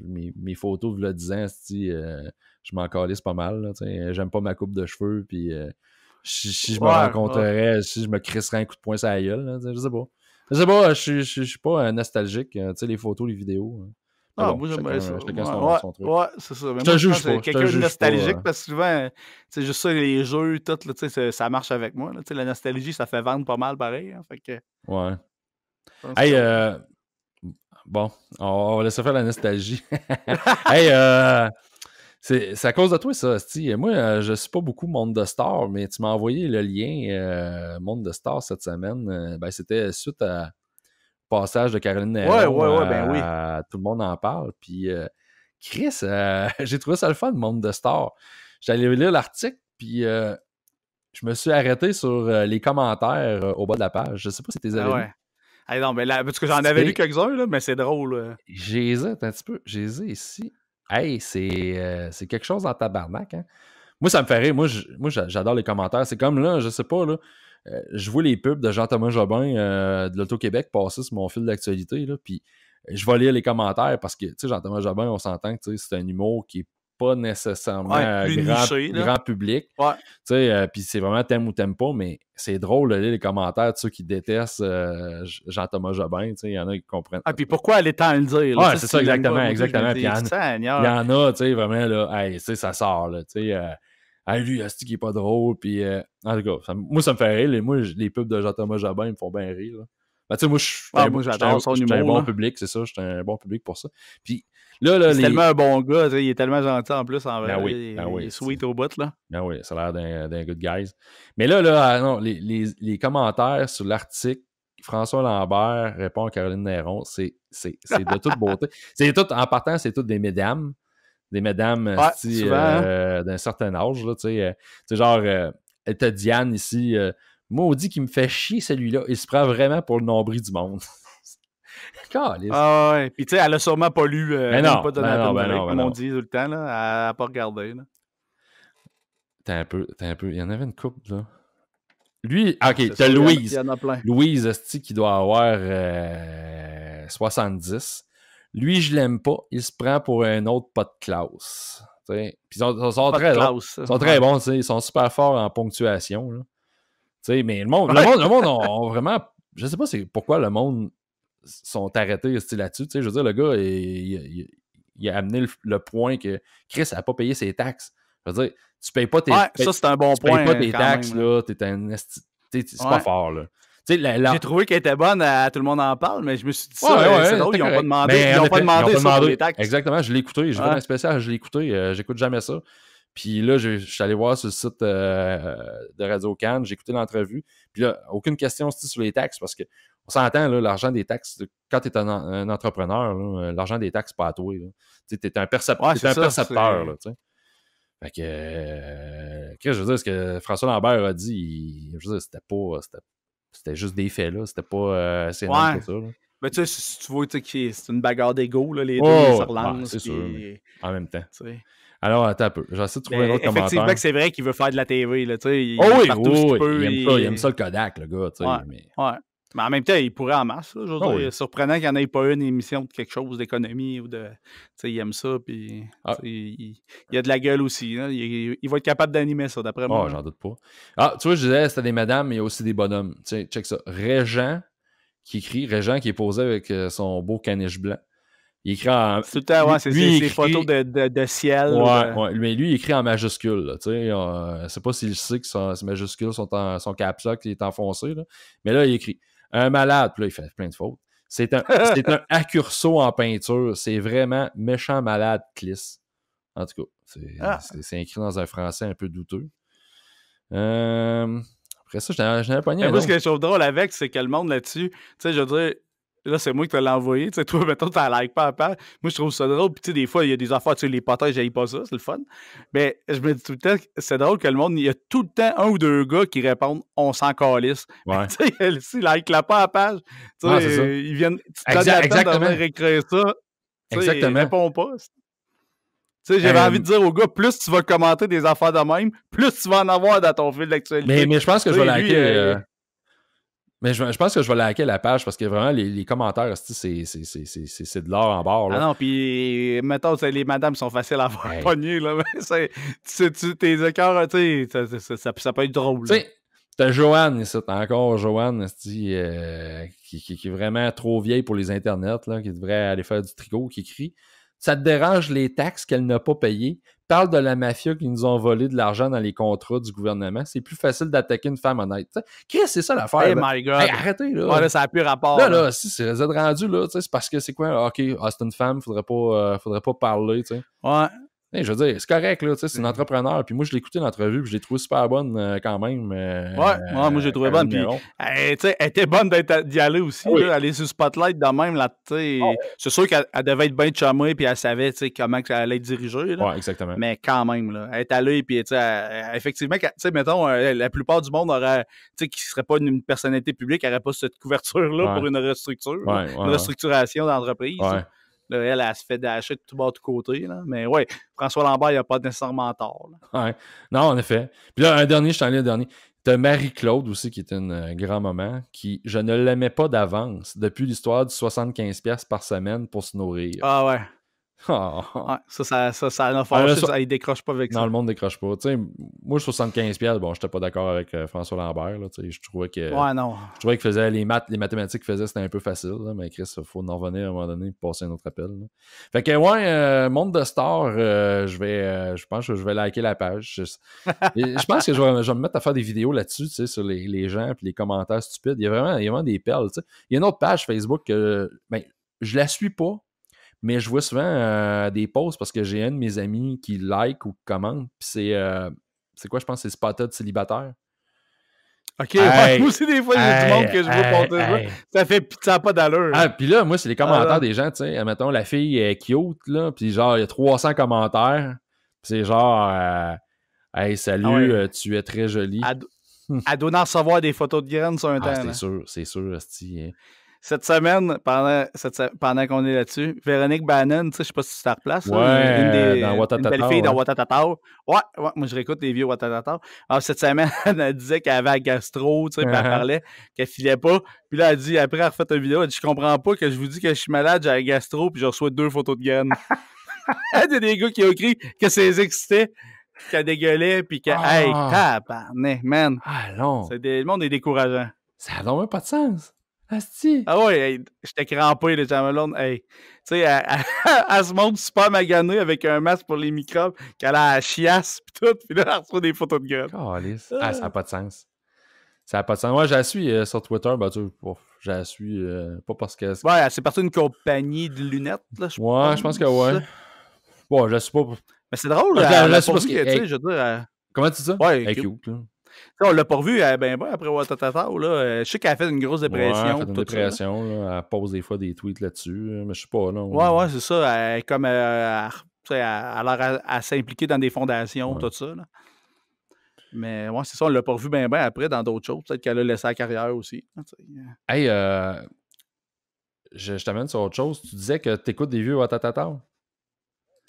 mes, mes, photos, le disant, je m'en calisse pas mal. J'aime pas ma coupe de cheveux, puis si, je me rencontrerais, si je me crisserais un coup de poing sur la gueule, là, je sais pas. Je sais pas, je, je, je suis pas nostalgique. Tu sais, les photos, les vidéos. Hein. Ah, ah moi j'aimerais ça. c'est ça. je te Quelqu'un de nostalgique euh. parce que souvent, c'est juste ça, les jeux, tout, ça marche avec moi. la nostalgie, ça fait vendre pas mal pareil. Hein, ouais. Hey, euh, bon, on va laisser faire la nostalgie. hey, euh, C'est à cause de toi, ça, Moi, je ne suis pas beaucoup Monde de Star, mais tu m'as envoyé le lien Monde de Star cette semaine. Ben, C'était suite à, passage de Caroline ouais, ouais, ouais, ben oui. Euh, tout le monde en parle. Puis euh, Chris, euh, j'ai trouvé ça le fun, monde de Star. J'allais lire l'article, puis je me suis arrêté sur les commentaires au bas de la page. Je sais pas si t'es ah non, mais parce que j'en avais lu quelques-uns, mais c'est drôle. J'hésite un petit peu. J'hésite ici. Hey, c'est quelque chose en tabarnak. Hein. Moi, ça me fait rire. Moi, j'adore les commentaires. C'est comme là, je sais pas, là euh, je vois les pubs de Jean-Thomas Jobin euh, de l'Auto-Québec passer sur mon fil d'actualité, puis je vais lire les commentaires parce que, tu sais, Jean-Thomas Jobin, on s'entend que c'est un humour qui est pas nécessairement grand, public, tu public. Euh, puis c'est vraiment t'aimes ou t'aimes pas, mais c'est drôle de lire les commentaires de ceux qui détestent Jean-Thomas Jobin. Il y en a qui comprennent. Ah, puis pourquoi aller tant le dire? Ouais, c'est ça, exactement. exactement. Il y, en a, tu sais, vraiment, là, ça sort. Là, ah, lui, type qui est pas drôle. Puis, euh, en tout cas, moi, ça me fait rire. Les, moi, les pubs de Jean-Thomas Jabin, ils me font bien rire. Ben, tu sais, moi, je suis ah, un bon public, c'est ça. J'étais un bon public pour ça. Puis, là, là, c'est tellement un bon gars. Il est tellement gentil en plus. En ben oui, ben il, est sweet au bout. Là. Ben oui, ça a l'air d'un good guys. Mais là, là ah, non, les, les, les commentaires sur l'article François Lambert répond à Caroline Néron, c'est de toute beauté. C'est tout, en partant, c'est toutes des mesdames des mesdames euh, hein. d'un certain âge. Là, euh, Tu sais, genre, euh, t'as Diane ici, on euh, maudit qui me fait chier celui-là. Il se prend vraiment pour le nombril du monde. Calice. Ah ouais. Puis tu sais, elle a sûrement pas lu, pas donné ben non, ben comme ben on dit tout le temps, là. Elle n'a pas regardé. T'es un peu, t'es un peu. Il y en avait une couple, là. Lui, ah, ok, t'as Louise. Il y en a plein. Louise, qui doit avoir 70. Lui, je l'aime pas. Il se prend pour un autre pas de classe. ils sont, très, ils sont très bons. Ils sont super forts en ponctuation. Mais le monde, le monde, le monde vraiment. Je sais pas pourquoi le monde sont arrêté là-dessus. Je veux dire, le gars, il, a amené le, point que Chris n'a pas payé ses taxes. Je veux dire, tu payes pas tes ouais, tu ne payes pas tes taxes, là. Es un. C'est pas fort, là. J'ai trouvé qu'elle était bonne Tout le monde en parle, mais je me suis dit ça. ils n'ont pas demandé, pas demandé, les taxes. Exactement, je l'ai écouté. J'ai fait ah. spécial, je l'ai écouté. Euh, j'écoute jamais ça. Puis là, je, suis allé voir sur le site euh, de Radio Cannes, j'ai écouté l'entrevue. Puis là, aucune question sur les taxes parce que on s'entend, l'argent des taxes, quand tu es un, entrepreneur, euh, l'argent des taxes, pas à toi. Tu es un, percepteur es un percepteur. fait que, je veux dire, ce que François Lambert a dit, je veux c'était pas, c'était juste des faits, là. C'était pas euh, assez ouais. ça. Mais tu sais, si tu vois, c'est une bagarre d'ego, les oh, deux, sur ouais, c'est sûr. En même temps. Alors, attends un peu. J'essaie de trouver un ben, autre commentaire. Effectivement, c'est vrai qu'il veut faire de la TV. Là, il oh oui, partout, oh, il, aime ça, il aime ça le Kodak, le gars. Ouais, mais... ouais. Mais en même temps, il pourrait en masse. Là, ah surprenant qu'il n'y en ait pas une émission de quelque chose d'économie ou de. Il aime ça, puis ah. il, y a de la gueule aussi. Hein. Il, va être capable d'animer ça, d'après moi. Oh, j'en doute pas. Ah, tu vois, je disais, c'était des madames, mais il y a aussi des bonhommes. sais check ça. Régent qui écrit, Régent qui est posé avec euh, son beau caniche blanc. Il écrit en. Tout le temps, ouais, c'est écrit... photos de, de, ciel. Euh. Ouais, mais lui, il écrit en majuscule. Tu euh, sais, pas s'il sait que son, ses majuscules sont en, son caps est enfoncé. Là. Mais là, il écrit un malade, puis là, il fait plein de fautes. C'est un, c'est un accurso en peinture. C'est vraiment méchant malade, clisse. En tout cas, c'est, ah. écrit dans un français un peu douteux. Euh, après ça, j'en ai pas Moi, ce que je trouve drôle avec, c'est que le monde là-dessus, tu sais, je veux dire, là, c'est moi qui te l'ai envoyé. Tu sais, toi, mettons, t'as like pas à page. Moi, je trouve ça drôle. Puis, tu sais, des fois, il y a des affaires, tu sais, les potins, j'aille pas ça, c'est le fun. Mais je me dis tout le temps, c'est drôle que le monde, il y a tout le temps un ou deux gars qui répondent, on s'en calisse. Tu sais, si like la pas à page, tu sais, ils viennent, tu te exactement. récréer ça. Exactement. Ils répondent pas. Tu sais, j'avais euh, envie de dire au gars, plus tu vas commenter des affaires de même, plus tu vas en avoir dans ton fil d'actualité. Mais, mais je pense que je vais je, pense que je vais hacker la page parce que vraiment, les, commentaires, c'est de l'or en barre. Ah non, puis mettons, les madames sont faciles à voir hey. Là, tu, tes écarts, tu sais, ça, ça, peut être drôle. T'as Joanne ici, t'as encore Joanne euh, qui, qui, est vraiment trop vieille pour les internets, là, qui devrait aller faire du tricot, qui crie. Ça te dérange les taxes qu'elle n'a pas payées, parle de la mafia qui nous ont volé de l'argent dans les contrats du gouvernement. C'est plus facile d'attaquer une femme honnête. Qu'est-ce que c'est ça l'affaire. Hey my God. arrêtez, là. ça a plus rapport. Là, là, c'est si c'est rendu, là, c'est parce que c'est quoi? OK, ah, c'est une femme, faudrait pas, euh, faudrait pas parler, tu sais. Ouais je veux dire, c'est correct, c'est une entrepreneur. Puis moi, je l'ai écouté l'entrevue, puis je l'ai trouvé super bonne euh, quand même. Euh, ouais, moi, j'ai trouvé bonne. Puis, elle, était bonne euh, d'y aller aussi, aller sur Spotlight de même. Là, ah C'est sûr qu'elle devait être bien chamée, puis elle savait comment elle allait être dirigée. exactement. Mais quand même, là, elle est allée, puis effectivement, mettons, la plupart du monde aurait, qui ne serait pas une, personnalité publique, n'aurait pas cette couverture-là pour une une restructuration d'entreprise. Là, elle, elle, se fait d'acheter de tout bas de côté. Mais oui, François Lambert, il a pas nécessairement tort. Non, en effet. Puis là, un dernier, je t'en ai un dernier. as Marie-Claude aussi, qui est une euh, grand moment qui, je ne l'aimais pas d'avance depuis l'histoire du 75$ par semaine pour se nourrir. Ah ouais. Ah. ça, ça, a il décroche pas avec non, ça. Non, le monde décroche pas. moi, 75$, bon, j'étais pas d'accord avec euh, François Lambert. Là, je trouvais que. non. Je trouvais que faisait les maths, les mathématiques qu'il faisait, c'était un peu facile. mais Chris, il faut en revenir à un moment donné pour passer un autre appel. Fait que ouais, euh, monde de stars, euh, je vais je pense que je vais liker la page. Je, pense que je vais, me mettre à faire des vidéos là-dessus, sur les, les gens puis les commentaires stupides. Il y a vraiment, il y a vraiment des perles. Il y a une autre page Facebook que ben, je la suis pas mais je vois souvent euh, des posts parce que j'ai un de mes amis qui like ou commente. Puis c'est. Euh, quoi, je pense, c'est Spotted célibataire. Ok, moi aussi, des fois, j'ai hey, du monde que je veux porter. Ça fait ça pas d'allure. Ah, puis là, moi, c'est les commentaires des gens, tu sais. Mettons, la fille qui cute, là, puis genre, il y a 300 commentaires. c'est genre, euh, hey, salut, ah tu es très jolie. À, hmm. à recevoir des photos de graines sur un ah, C'est sûr, c'est sûr, Asti. Cette semaine, pendant, pendant qu'on est là-dessus, Véronique Bannon, je sais pas si tu te replaces. une des, Une belle fille dans Watatata. Ouais, ouais, moi je réécoute les vieux Watatata. Alors cette semaine, elle disait qu'elle avait un gastro, tu sais, elle uh-huh. parlait, qu'elle filait pas. Puis là, elle dit, après, elle a refait une vidéo, elle dit Je comprends pas que je vous dis que je suis malade, j'ai un gastro, puis je reçois deux photos de gagne. » Il y a des gars qui ont écrit que c'est excité, qu'elle dégueulait, puis que, hey, ah. man. Ah, des, le monde est décourageant. Ça n'a vraiment pas de sens. Ah, si. Ah ouais, hey, j'étais crampé, le Jamalone. Hey. Tu sais, elle, ce se montre super maganée avec un masque pour les microbes, qu'elle a la chiasse, puis tout, puis là, elle retrouve des photos de gueule. Oh, ah, ça n'a ah. pas de sens. Ça n'a pas de sens. Moi, ouais, je la suis euh, sur Twitter, bah tu vois, je la suis euh, pas parce que. Ouais, c'est parti une compagnie de lunettes, là, je Ouais, je pense que ouais. Bon, je la suis pas. Mais c'est drôle, là, je la suis parce que. sais, je veux dire, Comment tu dis ça? Ouais, elle cute là on l'a pas revu euh, ben, ben, après Watatata. Euh, je sais qu'elle a fait une grosse dépression. elle a fait une dépression. elle pose des fois des tweets là-dessus. Mais je sais pas. Oui, Ouais, ouais, c'est ça. Elle, comme, euh, à s'impliquer dans des fondations, tout ça. Mais ouais, c'est ça, on l'a pas revu bien ben après dans d'autres choses. Peut-être qu'elle a laissé la carrière aussi. Euh. Hey, je, je t'amène sur autre chose. Tu disais que tu écoutes des vieux Watatatao?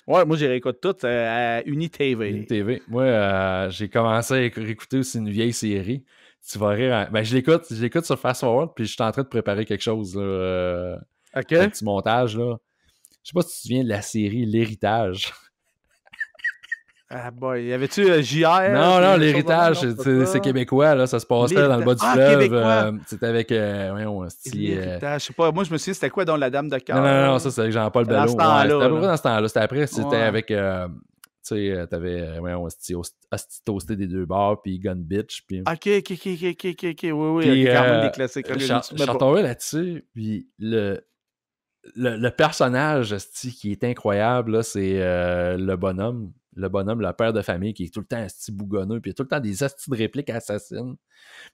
Ouais, moi, j'y réécoute toutes euh, à UniTV. UniTV. Moi, euh, j'ai commencé à réécouter aussi une vieille série. Tu vas rire. Hein. Ben, je l'écoute, je sur Fast Forward, puis je suis en train de préparer quelque chose. Là, Un euh, petit montage, là. Je sais pas si tu te souviens de la série L'Héritage. Ah boy, y tu euh, JR? Non, non, l'héritage, c'est québécois, là, ça se passait dans le bas du ah, fleuve. Euh, c'était avec, euh, un euh, L'héritage, je sais pas, moi je me souviens, c'était quoi dans La Dame de Cœur? Non, non, ça c'est avec Jean-Paul Bellot. C'était c'était après, c'était avec, tu sais, t'avais, voyons, Hostilité des deux bars, puis Gun Bitch, puis... Ok, ok, ok, ok, ok, ok, oui, oui, puis, quand même des classiques. là-dessus, puis le... Le, personnage qui est incroyable, c'est le bonhomme le bonhomme, le père de famille, qui est tout le temps un petit bougonneux, puis il y a tout le temps des astis de répliques assassines.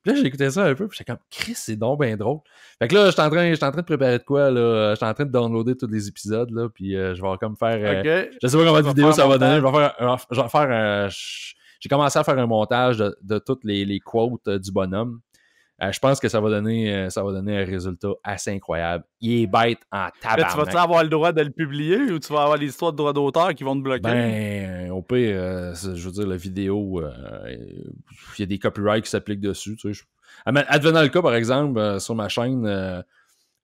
Puis là, écouté ça un peu, puis j'étais comme, Chris, c'est donc bien drôle. Fait que là, je suis en, en, train de préparer de quoi, là. J'étais en train de downloader tous les épisodes, là, puis euh, je vais comme faire. Euh, je sais pas comment la vidéo ça va donner. Je vais faire, un... Euh, j'ai commencé à faire un montage de, de toutes les, les quotes du bonhomme. Euh, je pense que ça va, donner, euh, ça va donner un résultat assez incroyable. Il est bête en tabac. Tu vas avoir le droit de le publier ou tu vas avoir les histoires de droits d'auteur qui vont te bloquer? Ben, euh, au pire, je veux dire, la vidéo, il y a des copyrights qui s'appliquent dessus. Tu sais, ah, Advenant le cas, par exemple, sur ma chaîne,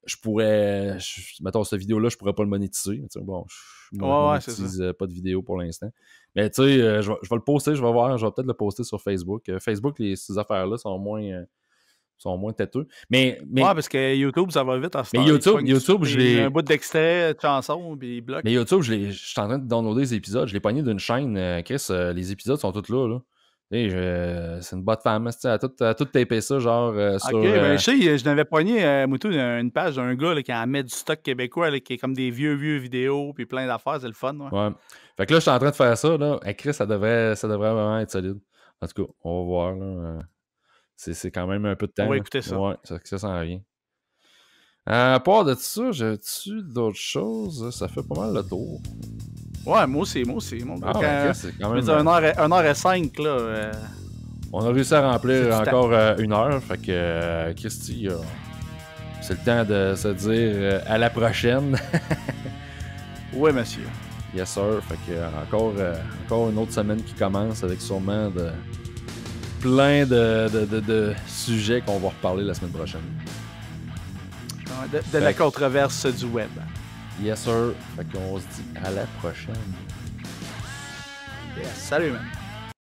je pourrais, mettons, cette vidéo-là, je pourrais pas le monétiser. bon, je n'utilise pas de vidéo pour l'instant. Mais tu sais, je, vais le poster, je vais voir, je vais peut-être le poster sur Facebook. Facebook, les, ces affaires-là sont moins, sont moins têteux. Mais, Ouais, parce que YouTube, ça va vite en ce Mais YouTube, YouTube, un bout d'extrait, euh, de chanson, puis il bloque. Mais YouTube, je, suis en train de downloader des épisodes. Je l'ai pogné d'une chaîne. Euh, Chris, euh, les épisodes sont tous là. C'est une botte femme. Hein, à tout, à tout taper ça, genre. ok, ben, je sais, je n'avais pogné, Moutou, une page d'un gars qui en met du stock québécois, qui est comme des vieux, vieux vidéos, puis plein d'affaires. C'est le fun. Ouais. Fait que là, je suis en train de faire ça. Là. Chris, ça devrait, ça devrait vraiment être solide. En tout cas, on va voir. Là, c'est quand même un peu de temps. On va écouter ça. Ouais, ça, ça s'en rien. Euh, à part de ça, j'ai-tu d'autres choses? Ça fait pas mal le tour. Ouais, moi aussi, moi aussi. Mon ah, gars, okay, quand, quand même... 1h05, euh, là. Euh, On a réussi à remplir encore une heure. Fait que, Christy, c'est le temps de se dire à la prochaine. oui, monsieur. Yes, sir. Fait que, encore, encore une autre semaine qui commence avec sûrement de plein de, sujets qu'on va reparler la semaine prochaine. De, la controverse du web. Yes, sir. Fait qu'on se dit à la prochaine. Yes, salut, man.